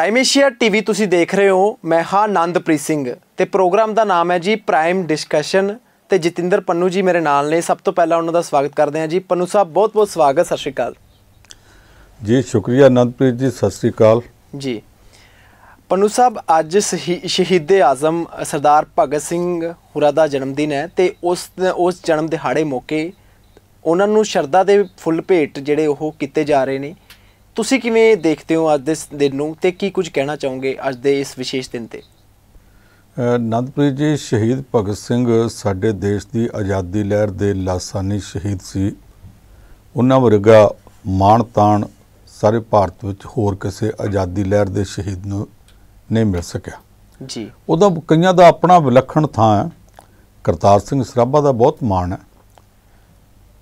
ਪ੍ਰਾਈਮੇਸ਼ੀਆ TV ਤੁਸੀਂ ਦੇਖ ਰਹੇ ਹੋ ਮੈਂ ਹਾਂ ਆਨੰਦਪ੍ਰੀਤ ਸਿੰਘ ਤੇ ਪ੍ਰੋਗਰਾਮ ਦਾ ਨਾਮ ਹੈ ਜੀ ਪ੍ਰਾਈਮ ਡਿਸਕਸ਼ਨ ਤੇ ਜਤਿੰਦਰ ਪੰਨੂ ਜੀ ਮੇਰੇ ਨਾਲ ਨੇ ਸਭ ਤੋਂ ਪਹਿਲਾਂ ਉਹਨਾਂ ਦਾ ਸਵਾਗਤ ਕਰਦੇ ਹਾਂ ਜੀ ਪੰਨੂ ਸਾਹਿਬ ਬਹੁਤ-ਬਹੁਤ ਸਵਾਗਤ ਸਤਿ ਸ਼੍ਰੀ ਅਕਾਲ ਜੀ ਸ਼ੁਕਰੀਆ ਆਨੰਦਪ੍ਰੀਤ ਜੀ ਸਤਿ ਸ਼੍ਰੀ ਅਕਾਲ ਜੀ ਪੰਨੂ ਸਾਹਿਬ ਅੱਜ ਸ਼ਹੀਦੇ ਆਜ਼ਮ ਸਰਦਾਰ ਭਗਤ ਸਿੰਘ ਹੁਰਾ ਦਾ ਜਨਮ ਦਿਨ ਹੈ ਤੇ ਉਸ ਉਸ ਜਨਮ ਦਿਹਾੜੇ ਮੌਕੇ ਉਹਨਾਂ ਨੂੰ ਸ਼ਰਧਾ ਦੇ ਫੁੱਲ ਭੇਟ ਜਿਹੜੇ ਉਹ ਕੀਤੇ ਜਾ ਰਹੇ ਨੇ ਤੁਸੀਂ ਕਿਵੇਂ ਦੇਖਦੇ ਹੋ ਅੱਜ ਦੇ ਦਿਨ ਨੂੰ ਤੇ ਕੀ ਕੁਝ ਕਹਿਣਾ ਚਾਹੋਗੇ ਅੱਜ ਦੇ ਇਸ ਵਿਸ਼ੇਸ਼ ਦਿਨ ਤੇ ਨੰਦਪ੍ਰੀਤ ਜੀ ਸ਼ਹੀਦ ਭਗਤ ਸਿੰਘ ਸਾਡੇ ਦੇਸ਼ ਦੀ ਆਜ਼ਾਦੀ ਲਹਿਰ ਦੇ ਲਾਸਾਨੀ ਸ਼ਹੀਦ ਸੀ ਉਹਨਾਂ ਵਰਗਾ ਮਾਣ ਤਾਣ ਸਾਰੇ ਭਾਰਤ ਵਿੱਚ ਹੋਰ ਕਿਸੇ ਆਜ਼ਾਦੀ ਲਹਿਰ ਦੇ ਸ਼ਹੀਦ ਨੂੰ ਨਹੀਂ ਮਿਲ ਸਕਿਆ ਜੀ ਉਹਦਾ ਕਈਆਂ ਦਾ ਆਪਣਾ ਵਿਲੱਖਣ ਥਾਂ ਹੈ ਕਰਤਾਰ ਸਿੰਘ ਸਰਾਭਾ ਦਾ ਬਹੁਤ ਮਾਣ ਹੈ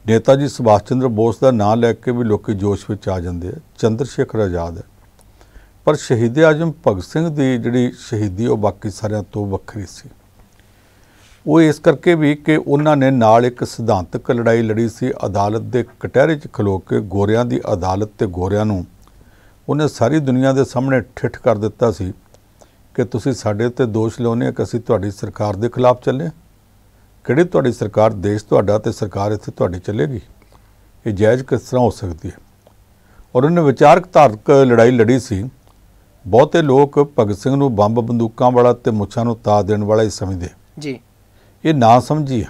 ਨੇਤਾ ਜੀ ਸੁਭਾਸ਼ ਚੰਦਰ ਬੋਸ ਦਾ ਨਾਮ ਲੈ ਕੇ ਵੀ ਲੋਕੀ ਜੋਸ਼ ਵਿੱਚ ਆ ਜਾਂਦੇ ਆ ਚੰਦਰ ਸ਼ੇਖਰ ਆਜ਼ਾਦ ਹੈ ਪਰ ਸ਼ਹੀਦ ਆਜਮ ਭਗਤ ਸਿੰਘ ਦੀ ਜਿਹੜੀ ਸ਼ਹੀਦੀ ਉਹ ਬਾਕੀ ਸਾਰਿਆਂ ਤੋਂ ਵੱਖਰੀ ਸੀ ਉਹ ਇਸ ਕਰਕੇ ਵੀ ਕਿ ਉਹਨਾਂ ਨੇ ਨਾਲ ਇੱਕ ਸਿਧਾਂਤਕ ਲੜਾਈ ਲੜੀ ਸੀ ਅਦਾਲਤ ਦੇ ਕਟਹਿਰੇ 'ਚ ਖਲੋ ਕੇ ਗੋਰਿਆਂ ਦੀ ਅਦਾਲਤ ਤੇ ਗੋਰਿਆਂ ਨੂੰ ਉਹਨੇ ਸਾਰੀ ਦੁਨੀਆ ਦੇ ਸਾਹਮਣੇ ਠਿੱਠ ਕਰ ਦਿੱਤਾ ਸੀ ਕਿ ਤੁਸੀਂ ਸਾਡੇ ਤੇ ਦੋਸ਼ ਲਾਉਨੇ ਕਿ ਅਸੀਂ ਤੁਹਾਡੀ ਸਰਕਾਰ ਦੇ ਖਿਲਾਫ ਚੱਲੇ ਕਿਹੜੇ ਤੁਹਾਡੀ ਸਰਕਾਰ ਦੇਸ਼ ਤੁਹਾਡਾ ਤੇ ਸਰਕਾਰ ਇੱਥੇ ਤੁਹਾਡੇ ਚੱਲੇਗੀ ਇਹ ਜਾਇਜ਼ ਕਿਸ ਤਰ੍ਹਾਂ ਹੋ ਸਕਦੀ ਹੈ ਔਰ ਉਹਨੇ ਵਿਚਾਰਕ ਧਾਰਕ ਲੜਾਈ ਲੜੀ ਸੀ ਬਹੁਤੇ ਲੋਕ ਭਗਤ ਸਿੰਘ ਨੂੰ ਬੰਬ ਬੰਦੂਕਾਂ ਵਾਲਾ ਤੇ ਮੁੱਛਾਂ ਨੂੰ ਤਾ ਦੇਣ ਵਾਲਾ ਹੀ ਸਮਝਦੇ ਜੀ ਇਹ ਨਾ ਸਮਝੀ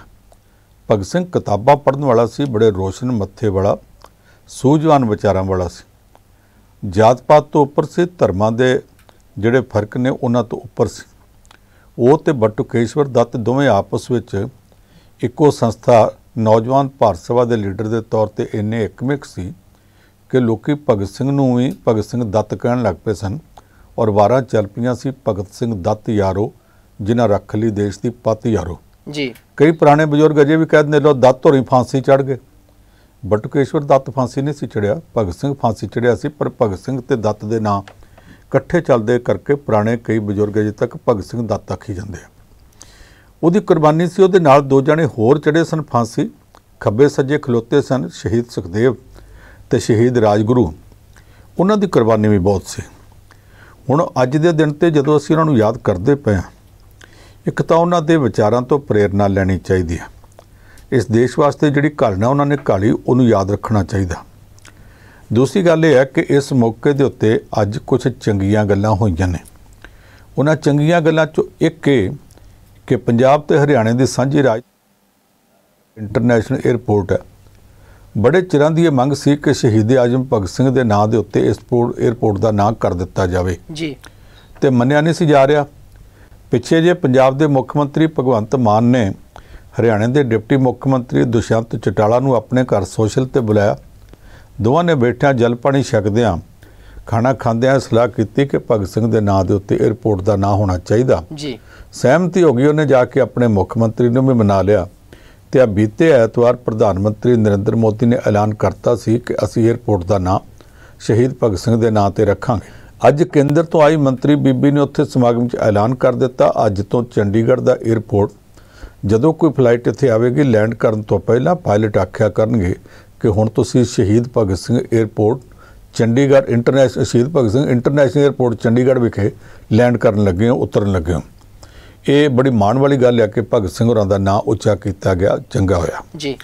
ਭਗਤ ਸਿੰਘ ਕਿਤਾਬਾਂ ਪੜਨ ਵਾਲਾ ਸੀ ਬੜੇ ਰੋਸ਼ਨ ਮੱਥੇ ਵਾਲਾ ਸੂਝਵਾਨ ਵਿਚਾਰਾਂ ਵਾਲਾ ਸੀ ਜਾਤ ਪਾਤ ਤੋਂ ਉੱਪਰ ਸੀ ਧਰਮਾਂ ਦੇ ਜਿਹੜੇ ਫਰਕ ਨੇ ਉਹਨਾਂ ਤੋਂ ਉੱਪਰ ਸੀ ਉਹ ਤੇ ਬਟੁਕੇਸ਼ਵਰ ਦੱਤ ਦੋਵੇਂ ਆਪਸ ਵਿੱਚ ਇੱਕੋ ਸੰਸਥਾ ਨੌਜਵਾਨ ਭਾਰਤ ਸਭਾ ਦੇ ਲੀਡਰ ਦੇ ਤੌਰ ਤੇ ਇੰਨੇ ਇਕਮਿਕ ਸੀ ਕਿ ਲੋਕੀ ਭਗਤ ਸਿੰਘ ਨੂੰ ਵੀ ਭਗਤ ਸਿੰਘ ਦੱਤ ਕਹਿਣ ਲੱਗ ਪਏ ਸਨ ਔਰ ਵਾਰਾਂ ਚੱਲ ਪਈਆਂ ਸੀ ਭਗਤ ਸਿੰਘ ਦੱਤ ਯਾਰੋ ਜਿਨ੍ਹਾਂ ਰੱਖ ਲਈ ਦੇਸ਼ ਦੀ ਪੱਤ ਯਾਰੋ ਜੀ ਕਈ ਪੁਰਾਣੇ ਬਜ਼ੁਰਗ ਅਜੇ ਵੀ ਕਹਿੰਦੇ ਲੋ ਦੱਤ ਹੋਰੀ ਫਾਂਸੀ ਚੜ ਗਏ ਬਟੁਕੇਸ਼ਵਰ ਦੱਤ ਫਾਂਸੀ ਨਹੀਂ ਸੀ ਚੜਿਆ ਭਗਤ ਸਿੰਘ ਫਾਂਸੀ ਚੜਿਆ ਸੀ ਪਰ ਭਗਤ ਸਿੰਘ ਤੇ ਦੱਤ ਦੇ ਨਾਂ ਇਕੱਠੇ ਚੱਲਦੇ ਕਰਕੇ ਪੁਰਾਣੇ ਕਈ ਬਜ਼ੁਰਗ ਅਜੇ ਤੱਕ ਭਗਤ ਸਿੰਘ ਦੱਤ ਆਖੀ ਜਾਂਦੇ ਆ ਉਹਦੀ ਕੁਰਬਾਨੀ ਸੀ ਉਹਦੇ ਨਾਲ ਦੋ ਜਣੇ ਹੋਰ ਚੜੇ ਸਨ ਫਾਂਸੀ ਖੱਬੇ ਸੱਜੇ ਖਲੋਤੇ ਸਨ ਸ਼ਹੀਦ ਸੁਖਦੇਵ ਤੇ ਸ਼ਹੀਦ ਰਾਜਗੁਰੂ ਉਹਨਾਂ ਦੀ ਕੁਰਬਾਨੀ ਵੀ ਬਹੁਤ ਸੀ ਹੁਣ ਅੱਜ ਦੇ ਦਿਨ ਤੇ ਜਦੋਂ ਅਸੀਂ ਉਹਨਾਂ ਨੂੰ ਯਾਦ ਕਰਦੇ ਪਏ ਆ ਇੱਕ ਤਾਂ ਉਹਨਾਂ ਦੇ ਵਿਚਾਰਾਂ ਤੋਂ ਪ੍ਰੇਰਣਾ ਲੈਣੀ ਚਾਹੀਦੀ ਹੈ ਇਸ ਦੇਸ਼ ਵਾਸਤੇ ਜਿਹੜੀ ਘਾਲਣਾ ਉਹਨਾਂ ਨੇ ਘਾਲੀ ਉਹਨੂੰ ਯਾਦ ਰੱਖਣਾ ਚਾਹੀਦਾ ਦੂਸਰੀ ਗੱਲ ਇਹ ਹੈ ਕਿ ਇਸ ਮੌਕੇ ਦੇ ਉੱਤੇ ਅੱਜ ਕੁਝ ਚੰਗੀਆਂ ਗੱਲਾਂ ਹੋਈਆਂ ਨੇ ਉਹਨਾਂ ਚੰਗੀਆਂ ਗੱਲਾਂ ਚੋਂ ਇੱਕ ਏ ਕਿ ਪੰਜਾਬ ਤੇ ਹਰਿਆਣੇ ਦੀ ਸਾਂਝੀ ਰਾਜ ਇੰਟਰਨੈਸ਼ਨਲ 에ਅਰਪੋਰਟ ਹੈ ਬੜੇ ਚਿਰਾਂ ਦੀ ਇਹ ਮੰਗ ਸੀ ਕਿ ਸ਼ਹੀਦ ਆਜਮ ਭਗਤ ਸਿੰਘ ਦੇ ਨਾਂ ਦੇ ਉੱਤੇ ਇਸ 에ਅਰਪੋਰਟ ਦਾ ਨਾਂ ਕਰ ਦਿੱਤਾ ਜਾਵੇ ਜੀ ਤੇ ਮੰਨਿਆ ਨਹੀਂ ਸੀ ਜਾ ਰਿਹਾ ਪਿੱਛੇ ਜੇ ਪੰਜਾਬ ਦੇ ਮੁੱਖ ਮੰਤਰੀ ਭਗਵੰਤ ਮਾਨ ਨੇ ਹਰਿਆਣੇ ਦੇ ਡਿਪਟੀ ਮੁੱਖ ਮੰਤਰੀ ਦੁਸ਼ਯੰਤ ਚਟਾਲਾ ਨੂੰ ਆਪਣੇ ਘਰ ਸੋਸ਼ਲ ਤੇ ਬੁਲਾਇਆ ਦੋਵਾਂ ਨੇ ਬੈਠਿਆ ਜਲ ਪਾਣੀ ਛਕਦਿਆਂ ਖਾਣਾ ਖਾਂਦਿਆਂ ਸਲਾਹ ਕੀਤੀ ਕਿ ਭਗਤ ਸਿੰਘ ਦੇ ਨਾਂ ਦੇ ਉੱਤੇ 에어ਪੋਰਟ ਦਾ ਨਾਂ ਹੋਣਾ ਚਾਹੀਦਾ ਜੀ ਸਹਿਮਤੀ ਹੋ ਗਈ ਉਹਨੇ ਜਾ ਕੇ ਆਪਣੇ ਮੁੱਖ ਮੰਤਰੀ ਨੂੰ ਵੀ ਮਨਾ ਲਿਆ ਤੇ ਆ ਬੀਤੇ ਐਤਵਾਰ ਪ੍ਰਧਾਨ ਮੰਤਰੀ ਨਰਿੰਦਰ ਮੋਦੀ ਨੇ ਐਲਾਨ ਕਰਤਾ ਸੀ ਕਿ ਅਸੀਂ 에어ਪੋਰਟ ਦਾ ਨਾਂ ਸ਼ਹੀਦ ਭਗਤ ਸਿੰਘ ਦੇ ਨਾਂ ਤੇ ਰੱਖਾਂਗੇ ਅੱਜ ਕੇਂਦਰ ਤੋਂ ਆਈ ਮੰਤਰੀ ਬੀਬੀ ਨੇ ਉੱਥੇ ਸਮਾਗਮ 'ਚ ਐਲਾਨ ਕਰ ਦਿੱਤਾ ਅੱਜ ਤੋਂ ਚੰਡੀਗੜ੍ਹ ਦਾ 에어ਪੋਰਟ ਜਦੋਂ ਕੋਈ ਫਲਾਈਟ ਇੱਥੇ ਆਵੇਗੀ ਲੈਂਡ ਕਰਨ ਤੋਂ ਪਹਿਲਾਂ ਪਾਇਲਟ ਆਖਿਆ ਕਰਨਗੇ ਕਿ ਹੁਣ ਤੁਸੀਂ Shaheed Bhagat Singh airport Chandigarh international Shaheed Bhagat Singh international airport Chandigarh ਵਿਖੇ ਲੈਂਡ ਕਰਨ ਲੱਗੇ ਹਾਂ ਉਤਰਨ ਲੱਗੇ ਹਾਂ ਇਹ ਬੜੀ ਮਾਣ ਵਾਲੀ ਗੱਲ ਹੈ ਕਿ ਭਗਤ ਸਿੰਘ ਹੋਰਾਂ ਦਾ ਨਾਂ ਉੱਚਾ ਕੀਤਾ ਗਿਆ ਚੰਗਾ ਹੋਇਆ ਜੀ